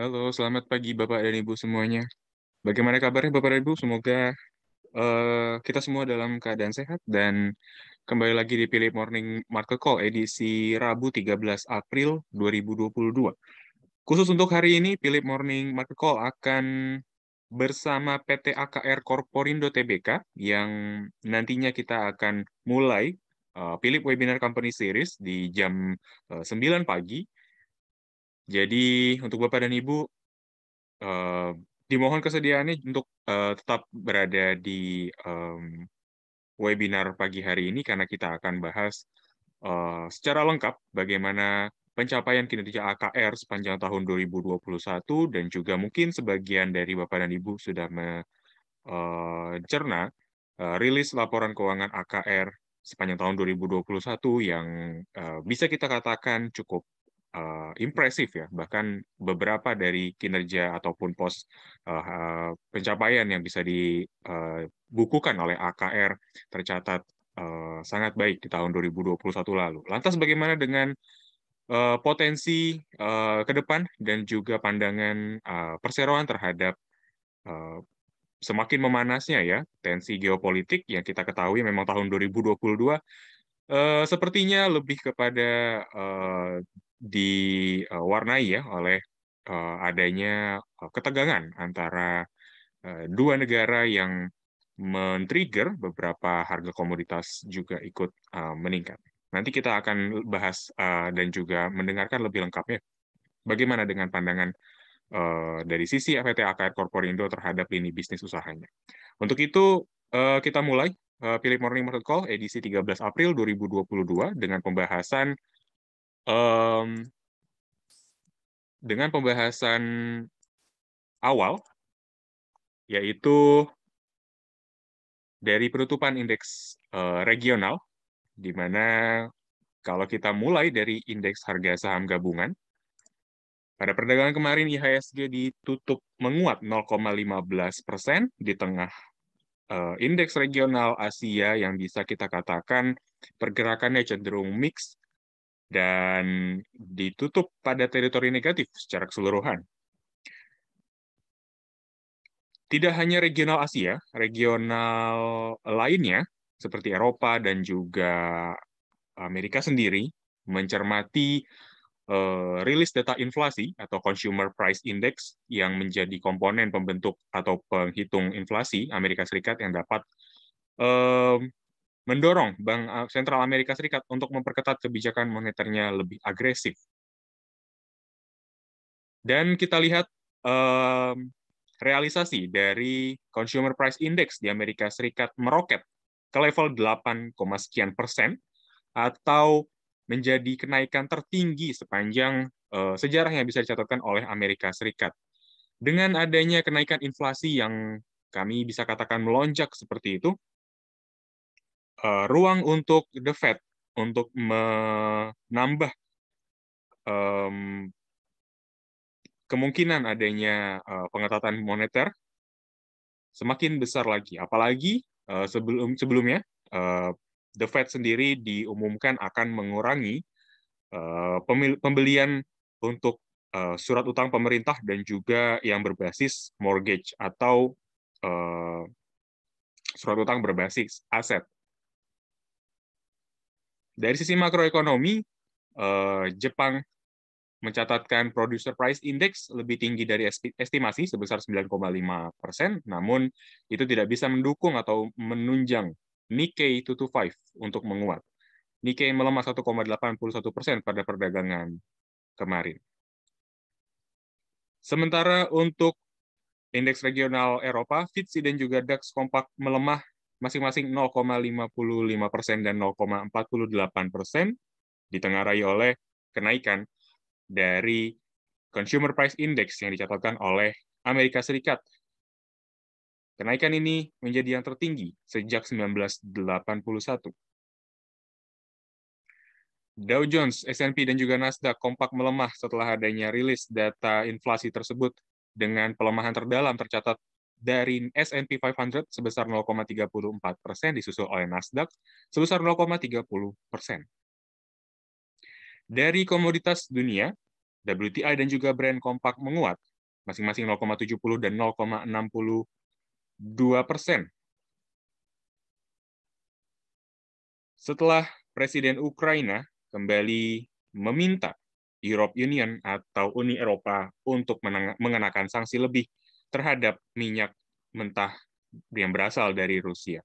Halo, selamat pagi Bapak dan Ibu semuanya. Bagaimana kabarnya Bapak dan Ibu? Semoga uh, kita semua dalam keadaan sehat dan kembali lagi di Philip Morning Market Call edisi Rabu 13 April 2022. Khusus untuk hari ini, Philip Morning Market Call akan bersama PT AKR Korporindo Tbk yang nantinya kita akan mulai uh, Philip Webinar Company Series di jam uh, eh, 9 pagi jadi untuk Bapak dan Ibu, uh, dimohon kesediaannya untuk uh, tetap berada di um, webinar pagi hari ini karena kita akan bahas uh, secara lengkap bagaimana pencapaian kinerja AKR sepanjang tahun 2021 dan juga mungkin sebagian dari Bapak dan Ibu sudah mencerna uh, rilis laporan keuangan AKR sepanjang tahun 2021 yang uh, bisa kita katakan cukup uh, impresif ya bahkan beberapa dari kinerja ataupun pos uh, pencapaian yang bisa dibukukan oleh AKR tercatat uh, sangat baik di tahun 2021 lalu. Lantas bagaimana dengan uh, potensi uh, ke depan dan juga pandangan uh, perseroan terhadap uh, semakin memanasnya ya tensi geopolitik yang kita ketahui memang tahun 2022 Uh, sepertinya lebih kepada uh, diwarnai ya oleh eh, adanya eh, ketegangan antara eh, dua negara yang men-trigger beberapa harga komoditas juga ikut meningkat. Nanti kita akan bahas dan juga mendengarkan lebih lengkapnya bagaimana dengan pandangan dari sisi FET AKR Corporindo terhadap lini bisnis usahanya. Untuk itu kita mulai Philip Morning Market Call edisi 13 April 2022 dengan pembahasan um, dengan pembahasan awal, yaitu dari penutupan indeks uh, regional, di mana kalau kita mulai dari indeks harga saham gabungan, pada perdagangan kemarin IHSG ditutup menguat 0,15 persen di tengah uh, indeks regional Asia yang bisa kita katakan pergerakannya cenderung mix dan ditutup pada teritori negatif secara keseluruhan. Tidak hanya regional Asia, regional lainnya seperti Eropa dan juga Amerika sendiri mencermati uh, rilis data inflasi atau Consumer Price Index yang menjadi komponen pembentuk atau penghitung inflasi Amerika Serikat yang dapat uh, mendorong Bank eh, Sentral Amerika Serikat untuk memperketat kebijakan moneternya lebih agresif. Dan kita lihat um, realisasi dari Consumer Price Index di Amerika Serikat meroket ke level 8, sekian persen atau menjadi kenaikan tertinggi sepanjang uh, sejarah yang bisa dicatatkan oleh Amerika Serikat. Dengan adanya kenaikan inflasi yang kami bisa katakan melonjak seperti itu, Eh, ruang untuk the Fed untuk menambah um, kemungkinan adanya uh, pengetatan moneter semakin besar lagi. Apalagi uh, sebelum sebelumnya uh, the Fed sendiri diumumkan akan mengurangi uh, pembelian untuk uh, surat utang pemerintah dan juga yang berbasis mortgage atau uh, surat utang berbasis aset. Dari sisi makroekonomi, eh, Jepang mencatatkan Producer Price Index lebih tinggi dari estimasi sebesar 9,5 persen, namun itu tidak bisa mendukung atau menunjang Nikkei 225 untuk menguat. Nikkei melemah 1,81 persen pada perdagangan kemarin. Sementara untuk indeks regional Eropa, FTSE dan juga DAX kompak melemah masing-masing 0,55 persen dan 0,48 persen, ditengarai oleh kenaikan dari Consumer Price Index yang dicatatkan oleh Amerika Serikat. Kenaikan ini menjadi yang tertinggi sejak 1981. Dow Jones, S&P, dan juga Nasdaq kompak melemah setelah adanya rilis data inflasi tersebut dengan pelemahan terdalam tercatat dari S&P 500 sebesar 0,34 persen disusul oleh Nasdaq sebesar 0,30 persen. Dari komoditas dunia, WTI dan juga brand kompak menguat, masing-masing 0,70 dan 0,62 persen. Setelah Presiden Ukraina kembali meminta Europe Union atau Uni Eropa untuk mengenakan sanksi lebih terhadap minyak mentah yang berasal dari Rusia.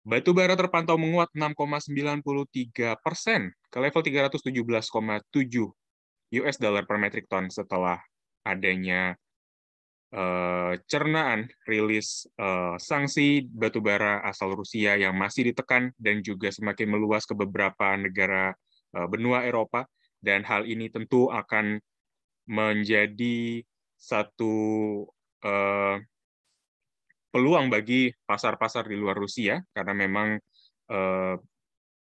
Batu bara terpantau menguat 6,93 persen ke level 317,7 US dollar per metric ton setelah adanya uh, cernaan rilis uh, sanksi batu bara asal Rusia yang masih ditekan dan juga semakin meluas ke beberapa negara uh, benua Eropa dan hal ini tentu akan menjadi satu eh, peluang bagi pasar-pasar di luar Rusia karena memang eh,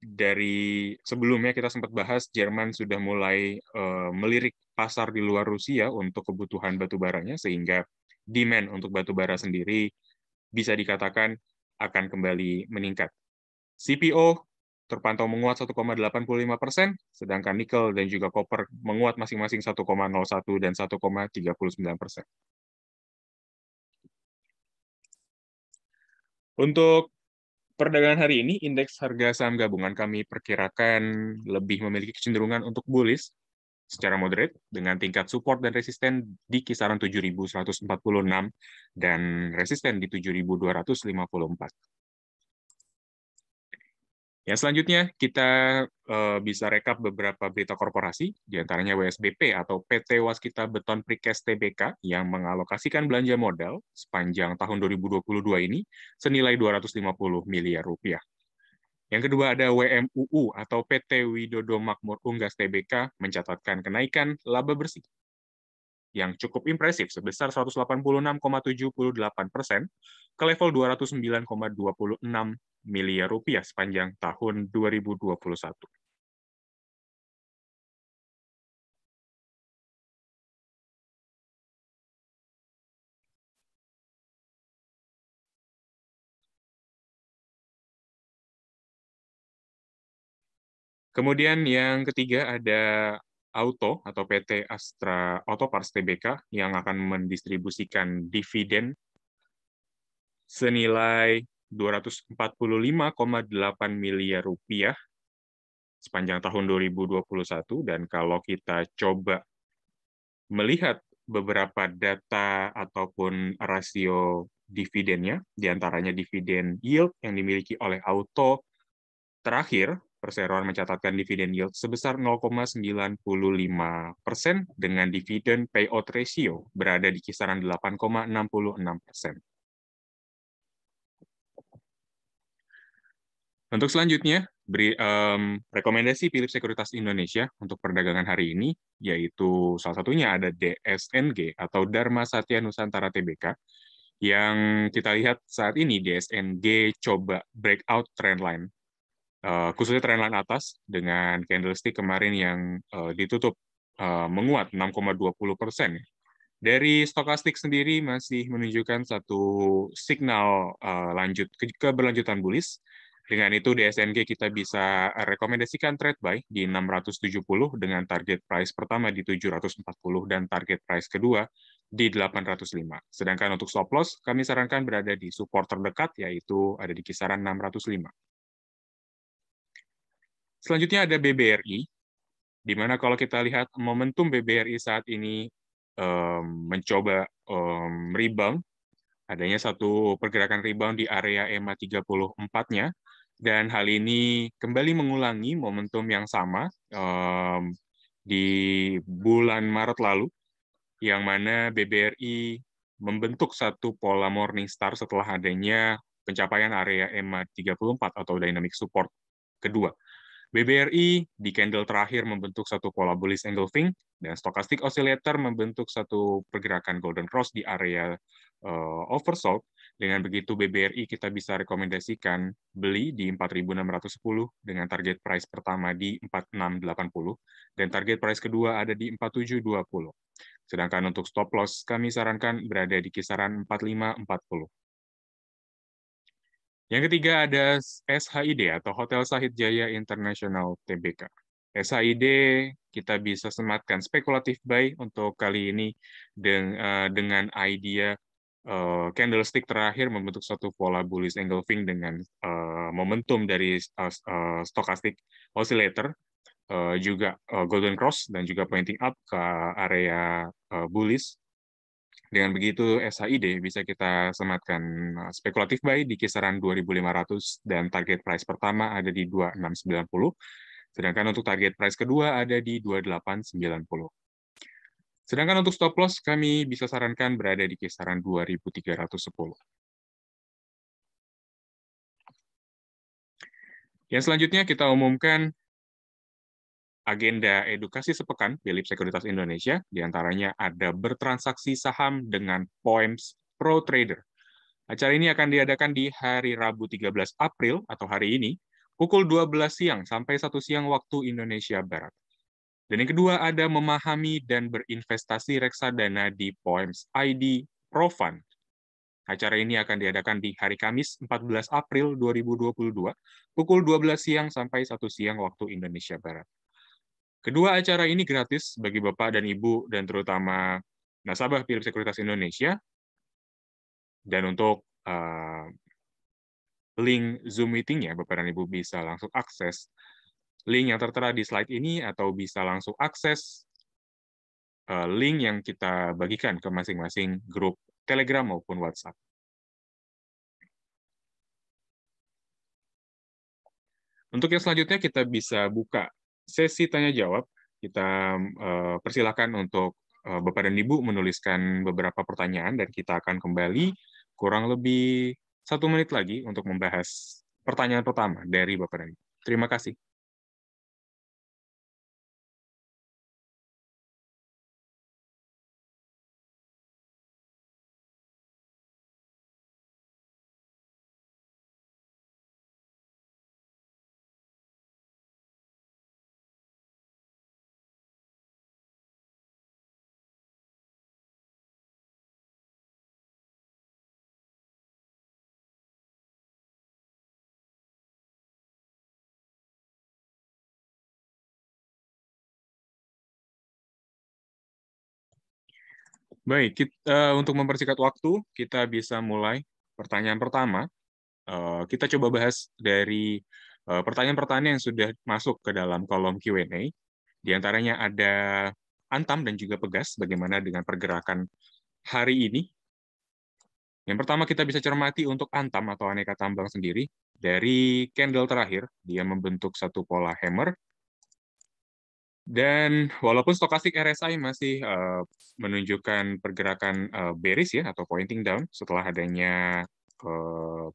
dari sebelumnya kita sempat bahas Jerman sudah mulai eh, melirik pasar di luar Rusia untuk kebutuhan batu baranya sehingga demand untuk batu bara sendiri bisa dikatakan akan kembali meningkat. CPO terpantau menguat 1,85 persen, sedangkan nikel dan juga koper menguat masing-masing 1,01 dan 1,39 persen. Untuk perdagangan hari ini, indeks harga saham gabungan kami perkirakan lebih memiliki kecenderungan untuk bullish secara moderate dengan tingkat support dan resisten di kisaran 7.146 dan resisten di 7.254. Ya, selanjutnya kita uh, bisa rekap beberapa berita korporasi, diantaranya WSBP atau PT Waskita Beton Prikes TBK yang mengalokasikan belanja modal sepanjang tahun 2022 ini senilai 250 miliar rupiah. Yang kedua ada WMUU atau PT Widodo Makmur Unggas TBK mencatatkan kenaikan laba bersih yang cukup impresif sebesar 186,78 persen ke level 209,26 miliar rupiah sepanjang tahun 2021. Kemudian yang ketiga ada Auto atau PT Astra Auto Parts Tbk yang akan mendistribusikan dividen senilai 245,8 miliar rupiah sepanjang tahun 2021 dan kalau kita coba melihat beberapa data ataupun rasio dividennya, diantaranya dividen yield yang dimiliki oleh auto terakhir, perseroan mencatatkan dividen yield sebesar 0,95 persen dengan dividen payout ratio berada di kisaran 8,66 persen. Untuk selanjutnya, beri um, rekomendasi Philip Sekuritas Indonesia untuk perdagangan hari ini, yaitu salah satunya ada DSNG atau Dharma Satya Nusantara Tbk, yang kita lihat saat ini DSNG coba breakout trendline, uh, eh, khususnya trendline atas dengan candlestick kemarin yang uh, ditutup uh, menguat 6,20 persen. Dari stokastik sendiri masih menunjukkan satu signal uh, lanjut ke keberlanjutan bullish, dengan itu, DSNG kita bisa rekomendasikan trade buy di 670 dengan target price pertama di 740 dan target price kedua di 805. Sedangkan untuk stop loss, kami sarankan berada di support terdekat, yaitu ada di kisaran 605. Selanjutnya ada BBRI, di mana kalau kita lihat momentum BBRI saat ini um, mencoba um, rebound adanya satu pergerakan rebound di area e EMA 34-nya dan hal ini kembali mengulangi momentum yang sama um, di bulan Maret lalu, yang mana BBRI membentuk satu pola Morningstar setelah adanya pencapaian area e EMA 34 atau Dynamic Support kedua. BBRI di candle terakhir membentuk satu pola bullish engulfing dan stochastic oscillator membentuk satu pergerakan golden cross di area uh, oversold dengan begitu BBRI kita bisa rekomendasikan beli di 4.610 dengan target price pertama di 4680 dan target price kedua ada di 4720. Sedangkan untuk stop loss kami sarankan berada di kisaran 4540. Yang ketiga ada SHID atau Hotel Sahid Jaya International Tbk. SHID kita bisa sematkan spekulatif buy untuk kali ini eh, dengan idea uh, candlestick terakhir membentuk suatu pola bullish engulfing dengan uh, momentum dari uh, uh, stochastic oscillator uh, juga uh, golden cross dan juga pointing up ke area uh, bullish dengan begitu SHID bisa kita sematkan spekulatif buy di kisaran 2500 dan target price pertama ada di 2690 sedangkan untuk target price kedua ada di 2890 Sedangkan untuk stop loss, kami bisa sarankan berada di kisaran 2310. Yang selanjutnya kita umumkan agenda edukasi sepekan Philip Sekuritas Indonesia, diantaranya ada bertransaksi saham dengan Poems Pro Trader. Acara ini akan diadakan di hari Rabu 13 April atau hari ini, pukul 12 siang sampai 1 siang waktu Indonesia Barat. Dan yang kedua ada memahami dan berinvestasi reksadana di Poems ID Profan. Acara ini akan diadakan di hari Kamis 14 April 2022 pukul 12 siang sampai 1 siang waktu Indonesia Barat. Kedua acara ini gratis bagi Bapak dan Ibu dan terutama nasabah Philip Sekuritas Indonesia. Dan untuk uh, link Zoom meeting meetingnya, Bapak dan Ibu bisa langsung akses link yang tertera di slide ini atau bisa langsung akses eh, link yang kita bagikan ke masing-masing grup Telegram maupun WhatsApp. Untuk yang selanjutnya kita bisa buka sesi tanya jawab. Kita eh, persilahkan untuk eh, Bapak dan Ibu menuliskan beberapa pertanyaan dan kita akan kembali kurang lebih satu menit lagi untuk membahas pertanyaan pertama dari Bapak dan Ibu. Terima kasih. Baik, kita, uh, eh, untuk mempersingkat waktu, kita bisa mulai pertanyaan pertama. Uh, kita coba bahas dari pertanyaan eh, pertanyaan-pertanyaan yang sudah masuk ke dalam kolom Q&A. Di antaranya ada Antam dan juga Pegas, bagaimana dengan pergerakan hari ini. Yang pertama kita bisa cermati untuk Antam atau aneka tambang sendiri. Dari candle terakhir, dia membentuk satu pola hammer, dan walaupun stokastik RSI masih eh, menunjukkan pergerakan eh, bearish ya atau pointing down setelah adanya eh,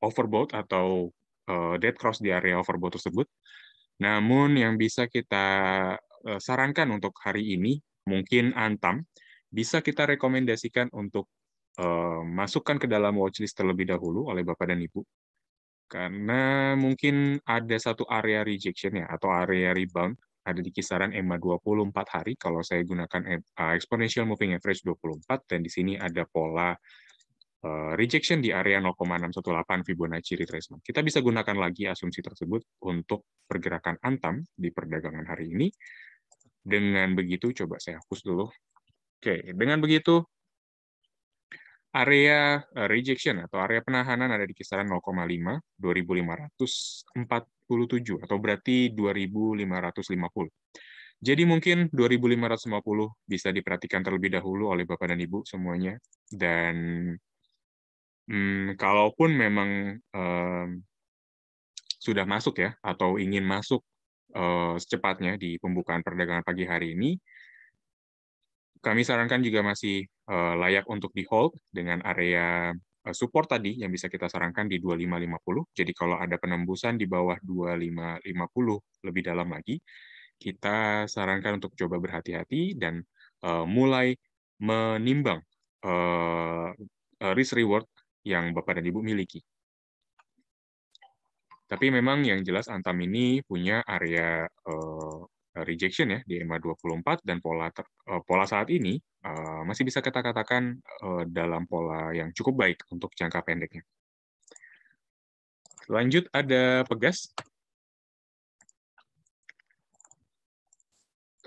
overbought atau dead cross di area overbought tersebut. Namun yang bisa kita sarankan untuk hari ini mungkin antam bisa kita rekomendasikan untuk masukkan ke dalam watchlist terlebih dahulu oleh Bapak dan Ibu karena mungkin ada satu area rejection ya atau area rebound ada di kisaran e EMA 24 hari kalau saya gunakan e eh, exponential moving average 24 dan di sini ada pola eh, rejection di area 0,618 Fibonacci retracement. Kita bisa gunakan lagi asumsi tersebut untuk pergerakan antam di perdagangan hari ini. Dengan begitu coba saya hapus dulu. Oke, dengan begitu area eh, rejection atau area penahanan ada di kisaran 0,5 2540 47 atau berarti 2550. Jadi mungkin 2550 bisa diperhatikan terlebih dahulu oleh Bapak dan Ibu semuanya. Dan hmm, kalaupun memang um, sudah masuk ya, atau ingin masuk uh, secepatnya di pembukaan perdagangan pagi hari ini, kami sarankan juga masih uh, layak untuk di hold dengan area Eh, support tadi yang bisa kita sarankan di 2550. Jadi kalau ada penembusan di bawah 2550 lebih dalam lagi, kita sarankan untuk coba berhati-hati dan eh, mulai menimbang eh, risk reward yang Bapak dan Ibu miliki. Tapi memang yang jelas Antam ini punya area Eh, rejection ya di EMA 24 dan pola ter, eh, pola saat ini eh, masih bisa kita katakan dalam pola yang cukup baik untuk jangka pendeknya. Lanjut ada pegas.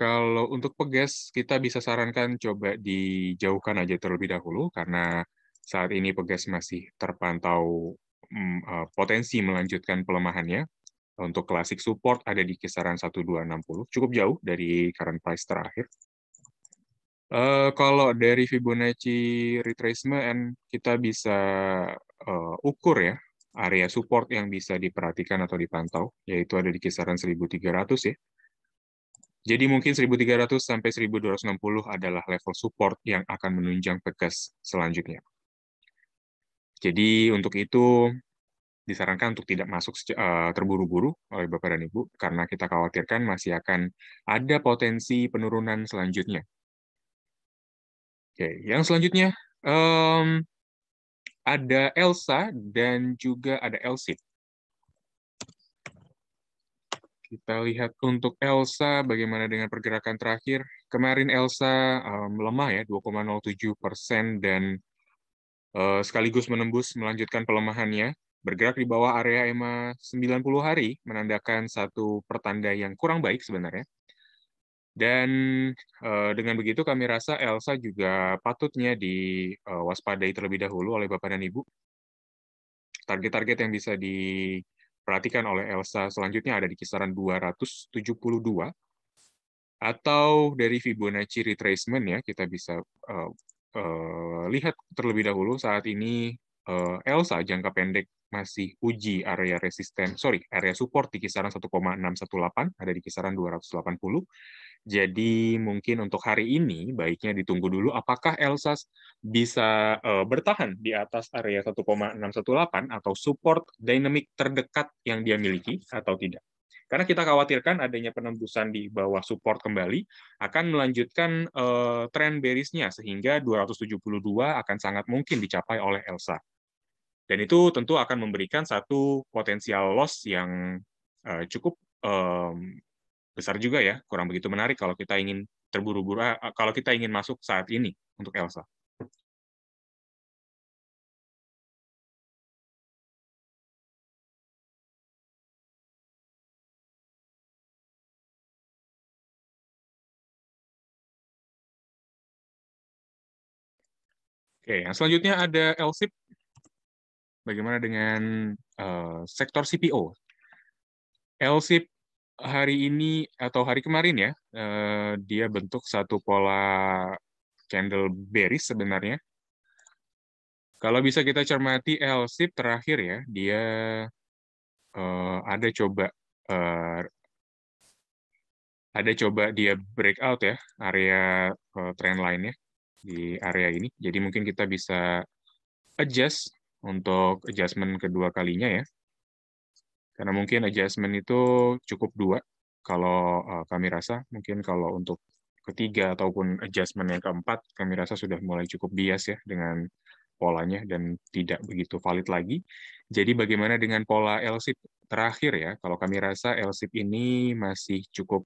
Kalau untuk pegas kita bisa sarankan coba dijauhkan aja terlebih dahulu karena saat ini pegas masih terpantau mm, potensi melanjutkan pelemahannya untuk klasik support ada di kisaran 1260, cukup jauh dari current price terakhir. Uh, kalau dari Fibonacci retracement kita bisa uh, ukur ya area support yang bisa diperhatikan atau dipantau yaitu ada di kisaran 1300 ya. Jadi mungkin 1300 sampai 1260 adalah level support yang akan menunjang pegas selanjutnya. Jadi untuk itu disarankan untuk tidak masuk eh, terburu-buru oleh Bapak dan Ibu karena kita khawatirkan masih akan ada potensi penurunan selanjutnya. Oke, yang selanjutnya um, ada Elsa dan juga ada Elsie. Kita lihat untuk Elsa bagaimana dengan pergerakan terakhir. Kemarin Elsa um, ya 2,07 persen dan eh, sekaligus menembus melanjutkan pelemahannya Bergerak di bawah area EMA 90 hari menandakan satu pertanda yang kurang baik sebenarnya. Dan eh, dengan begitu kami rasa Elsa juga patutnya diwaspadai eh, terlebih dahulu oleh Bapak dan Ibu. Target-target yang bisa diperhatikan oleh Elsa selanjutnya ada di kisaran 272 atau dari Fibonacci retracement ya kita bisa uh, uh, lihat terlebih dahulu saat ini uh, ELSA jangka pendek masih uji area resisten, sorry, area support di kisaran 1,618, ada di kisaran 280. Jadi mungkin untuk hari ini baiknya ditunggu dulu apakah ELSA bisa uh, bertahan di atas area 1,618 atau support dynamic terdekat yang dia miliki atau tidak. Karena kita khawatirkan adanya penembusan di bawah support kembali akan melanjutkan uh, tren berisnya sehingga 272 akan sangat mungkin dicapai oleh ELSA dan itu tentu akan memberikan satu potensial loss yang uh, cukup um, besar juga ya, kurang begitu menarik kalau kita ingin terburu-buru, eh, kalau kita ingin masuk saat ini untuk Elsa. Oke, yang selanjutnya ada LSIP Bagaimana dengan uh, sektor CPO? LSIP hari ini atau hari kemarin ya, uh, dia bentuk satu pola candle bearish sebenarnya. Kalau bisa kita cermati LSIP terakhir ya, dia uh, ada coba uh, ada coba dia breakout ya area uh, trend lainnya di area ini. Jadi mungkin kita bisa adjust untuk adjustment kedua kalinya ya. Karena mungkin adjustment itu cukup dua kalau eh, kami rasa. Mungkin kalau untuk ketiga ataupun adjustment yang keempat, kami rasa sudah mulai cukup bias ya dengan polanya dan tidak begitu valid lagi. Jadi bagaimana dengan pola LSIP terakhir ya? Kalau kami rasa LSIP ini masih cukup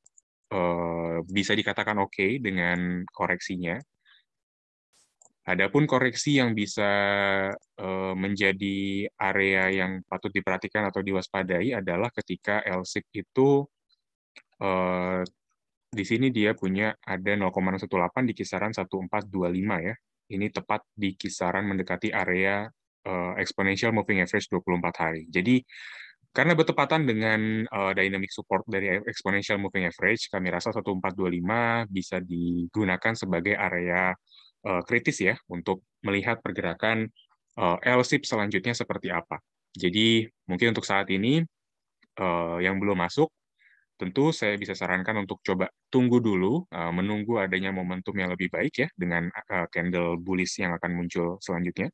eh, bisa dikatakan oke okay dengan koreksinya, Adapun koreksi yang bisa eh, menjadi area yang patut diperhatikan atau diwaspadai adalah ketika LSIG itu eh, di sini dia punya ada 0,18 di kisaran 1425 ya. Ini tepat di kisaran mendekati area eh, exponential moving average 24 hari. Jadi karena bertepatan dengan dynamic support dari exponential moving average, kami rasa 1425 bisa digunakan sebagai area Eh, kritis ya untuk melihat pergerakan eh, LSIP selanjutnya seperti apa. Jadi mungkin untuk saat ini eh, yang belum masuk, tentu saya bisa sarankan untuk coba tunggu dulu, menunggu adanya momentum yang lebih baik ya dengan candle bullish yang akan muncul selanjutnya.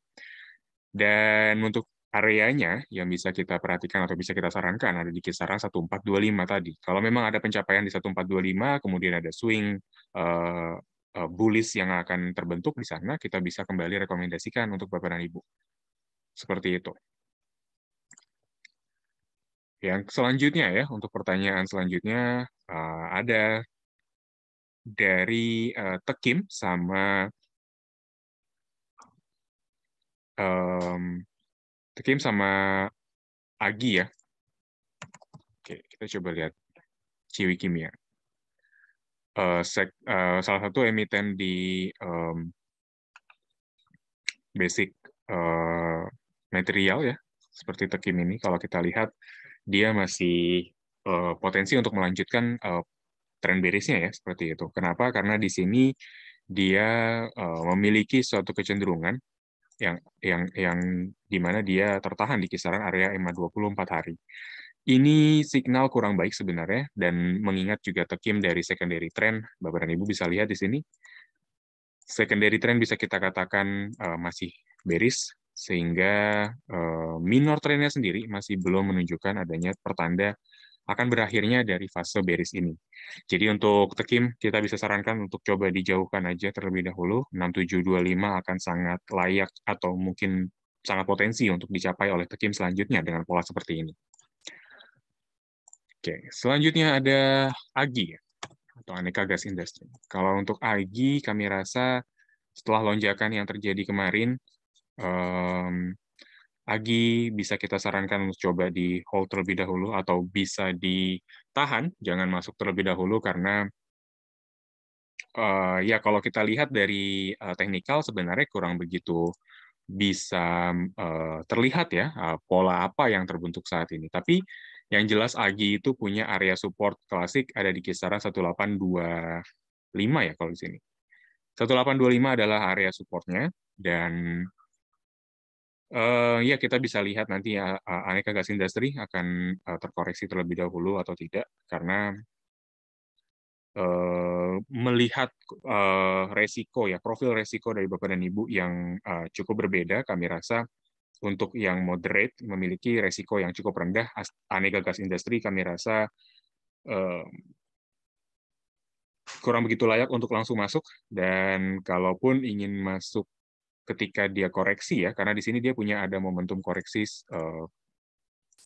Dan untuk areanya yang bisa kita perhatikan atau bisa kita sarankan ada di kisaran 1425 tadi. Kalau memang ada pencapaian di 1425, kemudian ada swing Eh, bullish yang akan terbentuk di sana, kita bisa kembali rekomendasikan untuk Bapak dan Ibu. Seperti itu. Yang selanjutnya ya, untuk pertanyaan selanjutnya eh, ada dari eh, Tekim sama Tekim sama Agi ya. Oke, kita coba lihat Ciwi Kimia uh, sek, uh, salah satu emiten di um, basic uh, material ya seperti tekim ini kalau kita lihat dia masih uh, potensi untuk melanjutkan uh, tren berisnya ya seperti itu. Kenapa? Karena di sini dia uh, memiliki suatu kecenderungan yang yang yang di mana dia tertahan di kisaran area EMA 24 hari. Ini signal kurang baik sebenarnya, dan mengingat juga tekim dari secondary trend, Bapak dan Ibu bisa lihat di sini, secondary trend bisa kita katakan eh, masih beris, sehingga eh, minor trendnya sendiri masih belum menunjukkan adanya pertanda akan berakhirnya dari fase beris ini. Jadi untuk tekim, kita bisa sarankan untuk coba dijauhkan aja terlebih dahulu, 6725 akan sangat layak atau mungkin sangat potensi untuk dicapai oleh tekim selanjutnya dengan pola seperti ini. Oke, selanjutnya ada AGI ya, atau aneka gas industri. Kalau untuk AGI kami rasa setelah lonjakan yang terjadi kemarin um, Agi bisa kita sarankan untuk coba di hold terlebih dahulu atau bisa ditahan, jangan masuk terlebih dahulu karena uh, ya kalau kita lihat dari uh, teknikal sebenarnya kurang begitu bisa uh, terlihat ya uh, pola apa yang terbentuk saat ini. Tapi yang jelas Agi itu punya area support klasik ada di kisaran 1825 ya kalau di sini. 1825 adalah area supportnya dan uh, ya kita bisa lihat nanti ya uh, aneka gas industri akan uh, terkoreksi terlebih dahulu atau tidak karena uh, melihat uh, resiko ya profil resiko dari bapak dan ibu yang uh, cukup berbeda kami rasa untuk yang moderate memiliki resiko yang cukup rendah, aneka gas industri kami rasa eh, kurang begitu layak untuk langsung masuk dan kalaupun ingin masuk ketika dia koreksi ya, karena di sini dia punya ada momentum koreksi eh,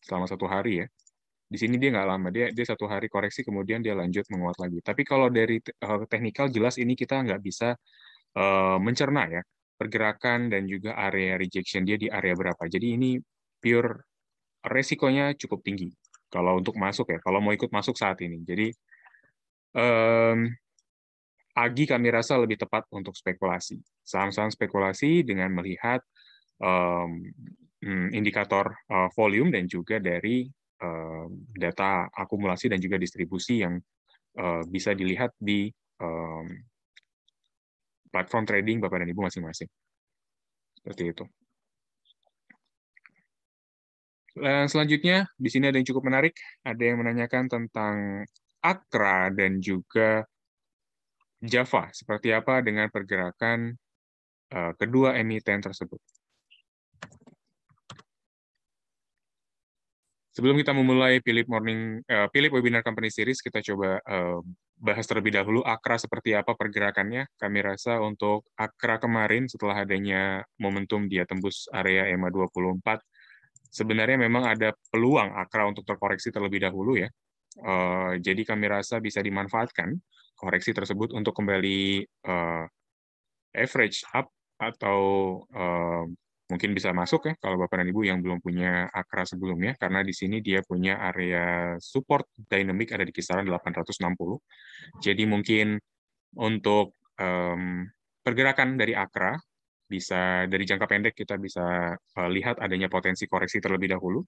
selama satu hari ya. Di sini dia nggak lama, dia dia satu hari koreksi kemudian dia lanjut menguat lagi. Tapi kalau dari eh, teknikal jelas ini kita nggak bisa mencerna ya pergerakan dan juga area rejection dia di area berapa. Jadi ini pure resikonya cukup tinggi kalau untuk masuk ya, kalau mau ikut masuk saat ini. Jadi um, Agi kami rasa lebih tepat untuk spekulasi. Saham-saham spekulasi dengan melihat um, indikator uh, volume dan juga dari uh, data akumulasi dan juga distribusi yang uh, bisa dilihat di um, platform trading Bapak dan Ibu masing-masing. Seperti itu. Dan selanjutnya, di sini ada yang cukup menarik. Ada yang menanyakan tentang Akra dan juga Java. Seperti apa dengan pergerakan eh, kedua emiten tersebut? Sebelum kita memulai Philip Morning uh, Philip Webinar Company Series, kita coba uh, bahas terlebih dahulu Akra seperti apa pergerakannya. Kami rasa untuk Akra kemarin setelah adanya momentum dia tembus area e EMA 24, sebenarnya memang ada peluang Akra untuk terkoreksi terlebih dahulu ya. Eh, jadi kami rasa bisa dimanfaatkan koreksi tersebut untuk kembali eh, average up atau eh, mungkin bisa masuk ya kalau Bapak dan Ibu yang belum punya Akra sebelumnya karena di sini dia punya area support dynamic ada di kisaran 860. Jadi mungkin untuk um, pergerakan dari Akra bisa dari jangka pendek kita bisa eh, lihat adanya potensi koreksi terlebih dahulu.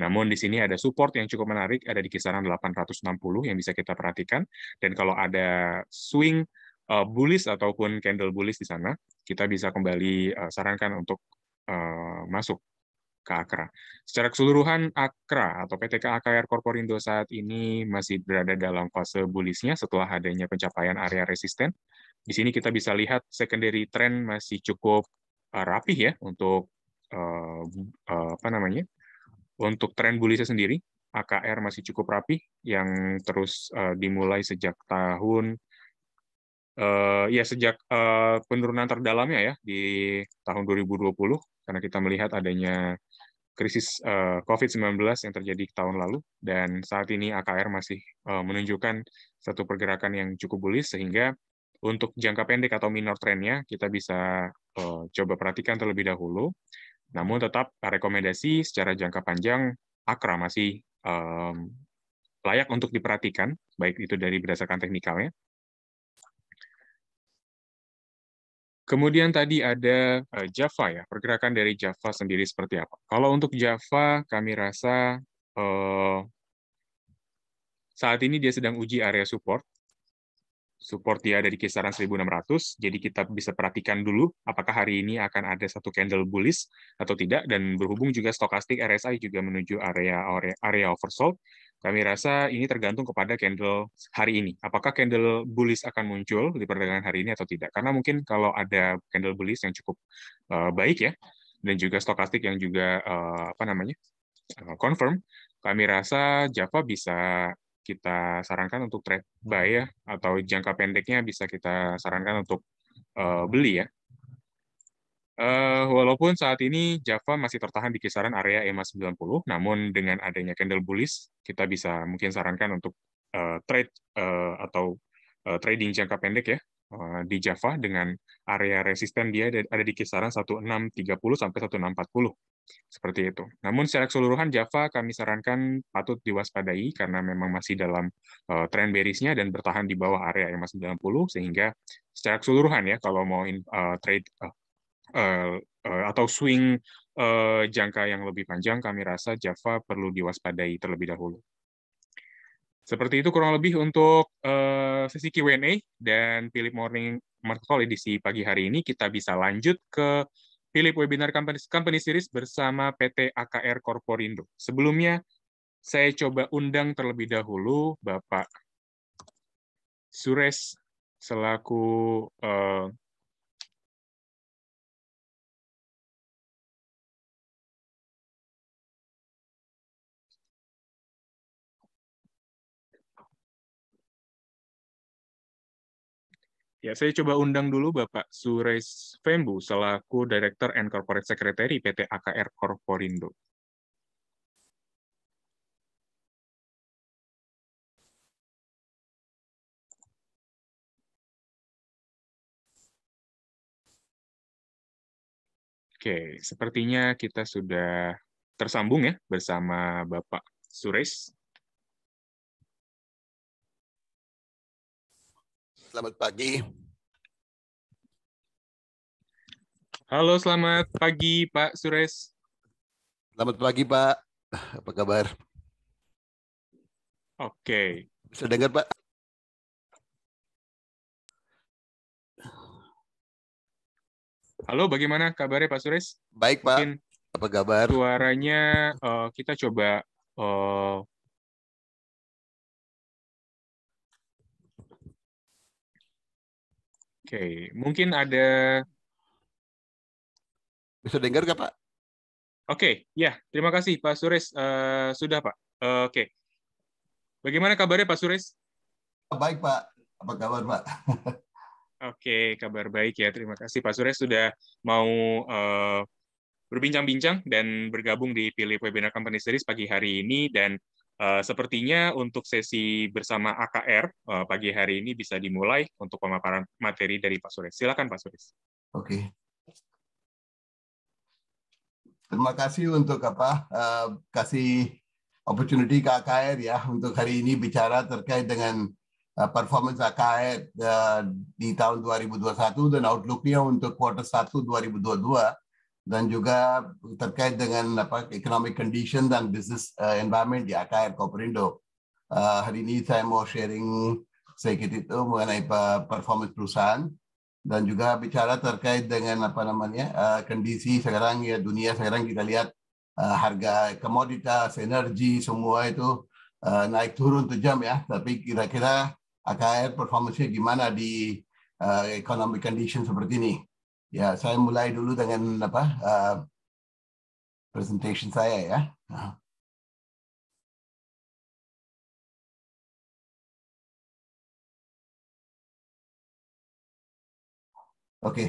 Namun di sini ada support yang cukup menarik ada di kisaran 860 yang bisa kita perhatikan dan kalau ada swing eh, bullish ataupun candle bullish di sana, kita bisa kembali eh, sarankan untuk Eh, masuk ke Akra. Secara keseluruhan, Akra atau PT KAKR Korporindo saat ini masih berada dalam fase bullishnya setelah adanya pencapaian area resisten. Di sini kita bisa lihat secondary trend masih cukup eh, rapih ya untuk eh, apa namanya untuk tren bullishnya sendiri AKR masih cukup rapi yang terus dimulai sejak tahun uh, ya sejak uh, penurunan terdalamnya ya di tahun 2020 karena kita melihat adanya krisis uh, eh, COVID-19 yang terjadi tahun lalu dan saat ini AKR masih uh, menunjukkan satu pergerakan yang cukup bullish sehingga untuk jangka pendek atau minor trendnya kita bisa uh, coba perhatikan terlebih dahulu. Namun tetap rekomendasi secara jangka panjang Akra masih um, layak untuk diperhatikan baik itu dari berdasarkan teknikalnya Kemudian tadi ada eh, Java ya, pergerakan dari Java sendiri seperti apa. Kalau untuk Java, kami rasa eh, saat ini dia sedang uji area support. Support dia ada di kisaran 1600, jadi kita bisa perhatikan dulu apakah hari ini akan ada satu candle bullish atau tidak, dan berhubung juga stokastik RSI juga menuju area, area oversold, kami rasa ini tergantung kepada candle hari ini. Apakah candle bullish akan muncul di perdagangan hari ini atau tidak? Karena mungkin kalau ada candle bullish yang cukup eh, baik ya, dan juga stokastik yang juga eh, apa namanya eh, confirm, kami rasa Java bisa kita sarankan untuk trade buy ya, atau jangka pendeknya bisa kita sarankan untuk beli ya. Uh, walaupun saat ini Java masih tertahan di kisaran area e EMA 90, namun dengan adanya candle bullish, kita bisa mungkin sarankan untuk uh, trade uh, atau uh, trading jangka pendek ya uh, di Java dengan area resisten dia ada di kisaran 1630 sampai 1640. Seperti itu. Namun secara keseluruhan Java kami sarankan patut diwaspadai karena memang masih dalam uh, tren bearishnya dan bertahan di bawah area e EMA 90 sehingga secara keseluruhan ya kalau mau in, uh, trade uh, Eh, eh, atau swing eh, jangka yang lebih panjang, kami rasa Java perlu diwaspadai terlebih dahulu. Seperti itu kurang lebih untuk sesi Q&A dan Philip Morning Market Call edisi pagi hari ini. Kita bisa lanjut ke Philip Webinar Company, Company Series bersama PT AKR Corporindo. Sebelumnya, saya coba undang terlebih dahulu Bapak Sures selaku uh, Ya, saya coba undang dulu Bapak Suresh Fembu selaku direktur and Corporate Secretary PT AKR Corporindo. Oke, sepertinya kita sudah tersambung ya bersama Bapak Suresh. selamat pagi. Halo, selamat pagi Pak Sures. Selamat pagi Pak, apa kabar? Oke. Bisa dengar Pak? Halo, bagaimana kabarnya Pak Sures? Baik Pak, Mungkin apa kabar? Suaranya uh, kita coba uh, okay. mungkin ada bisa dengar nggak Pak? Oke, okay. ya terima kasih Pak Sures uh, eh, sudah Pak. Uh, Oke, okay. bagaimana kabarnya Pak Sures? Baik Pak, apa kabar Pak? Oke, okay, kabar baik ya. Terima kasih Pak Sures sudah mau uh, berbincang-bincang dan bergabung di Pilih Webinar Company Series pagi hari ini. Dan Eh, sepertinya untuk sesi bersama AKR uh, eh, pagi hari ini bisa dimulai untuk pemaparan materi dari Pak Suris. Silakan Pak Suris. Oke. Terima kasih untuk apa uh, kasih opportunity ke AKR ya untuk hari ini bicara terkait dengan uh, performance AKR uh, di tahun 2021 dan outlooknya untuk quarter 1 2022 dan juga terkait dengan apa economic condition dan business uh, environment di AKR Koperindo. Uh, hari ini saya mau sharing sedikit itu mengenai performance perusahaan dan juga bicara terkait dengan apa namanya uh, kondisi sekarang ya dunia sekarang kita lihat uh, harga komoditas, energi semua itu uh, naik turun tajam ya. Tapi kira-kira AKR performance gimana di uh, economic condition seperti ini? Ya, saya mulai dulu dengan apa uh, presentation saya ya. Oke. Okay.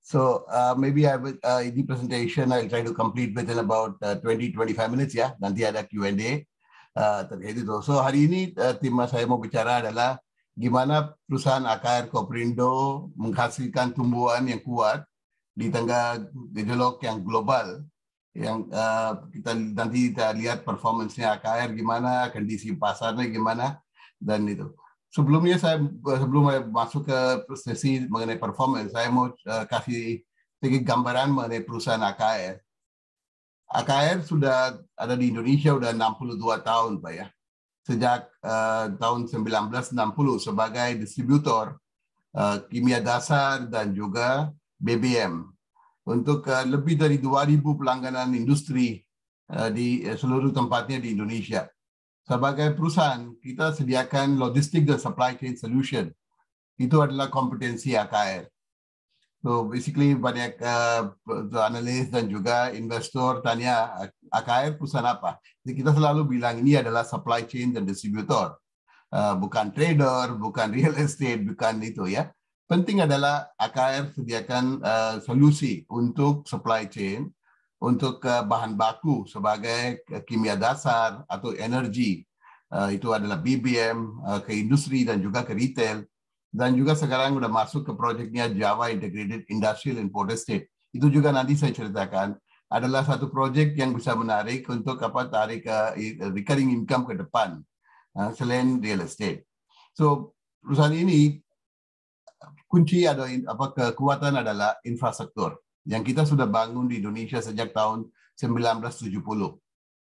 So uh, maybe I will, uh, in the presentation, I'll try to complete within about uh, 20-25 minutes ya. Nanti ada Q&A uh, terkait itu. So hari ini uh, tema saya mau bicara adalah gimana perusahaan AKR Koprindo menghasilkan tumbuhan yang kuat di tengah gejolak yang global yang uh, kita nanti kita lihat performancenya AKR gimana, kondisi pasarnya gimana dan itu. Sebelumnya saya sebelum saya masuk ke sesi mengenai performance, saya mau uh, kasih sedikit gambaran mengenai perusahaan AKR. AKR sudah ada di Indonesia sudah 62 tahun, Pak ya sejak uh, tahun 1960 sebagai distributor uh, kimia dasar dan juga BBM untuk uh, lebih dari 2000 pelangganan industri uh, di seluruh tempatnya di Indonesia. Sebagai perusahaan, kita sediakan logistik dan supply chain solution. Itu adalah kompetensi AKR. So basically banyak uh, analis dan juga investor tanya AKR perusahaan apa? Jadi kita selalu bilang ini adalah supply chain dan distributor. Eh, bukan trader, bukan real estate, bukan itu ya. Penting adalah AKR sediakan eh, solusi untuk supply chain, untuk eh, bahan baku sebagai kimia dasar atau energi. itu adalah BBM ke industri dan juga ke retail. Dan juga sekarang sudah masuk ke proyeknya Java Integrated Industrial and Port Estate. Itu juga nanti saya ceritakan adalah satu proyek yang bisa menarik untuk apa tarik recurring income ke depan uh, selain real estate. So perusahaan ini kunci atau apa kekuatan adalah infrastruktur yang kita sudah bangun di Indonesia sejak tahun 1970.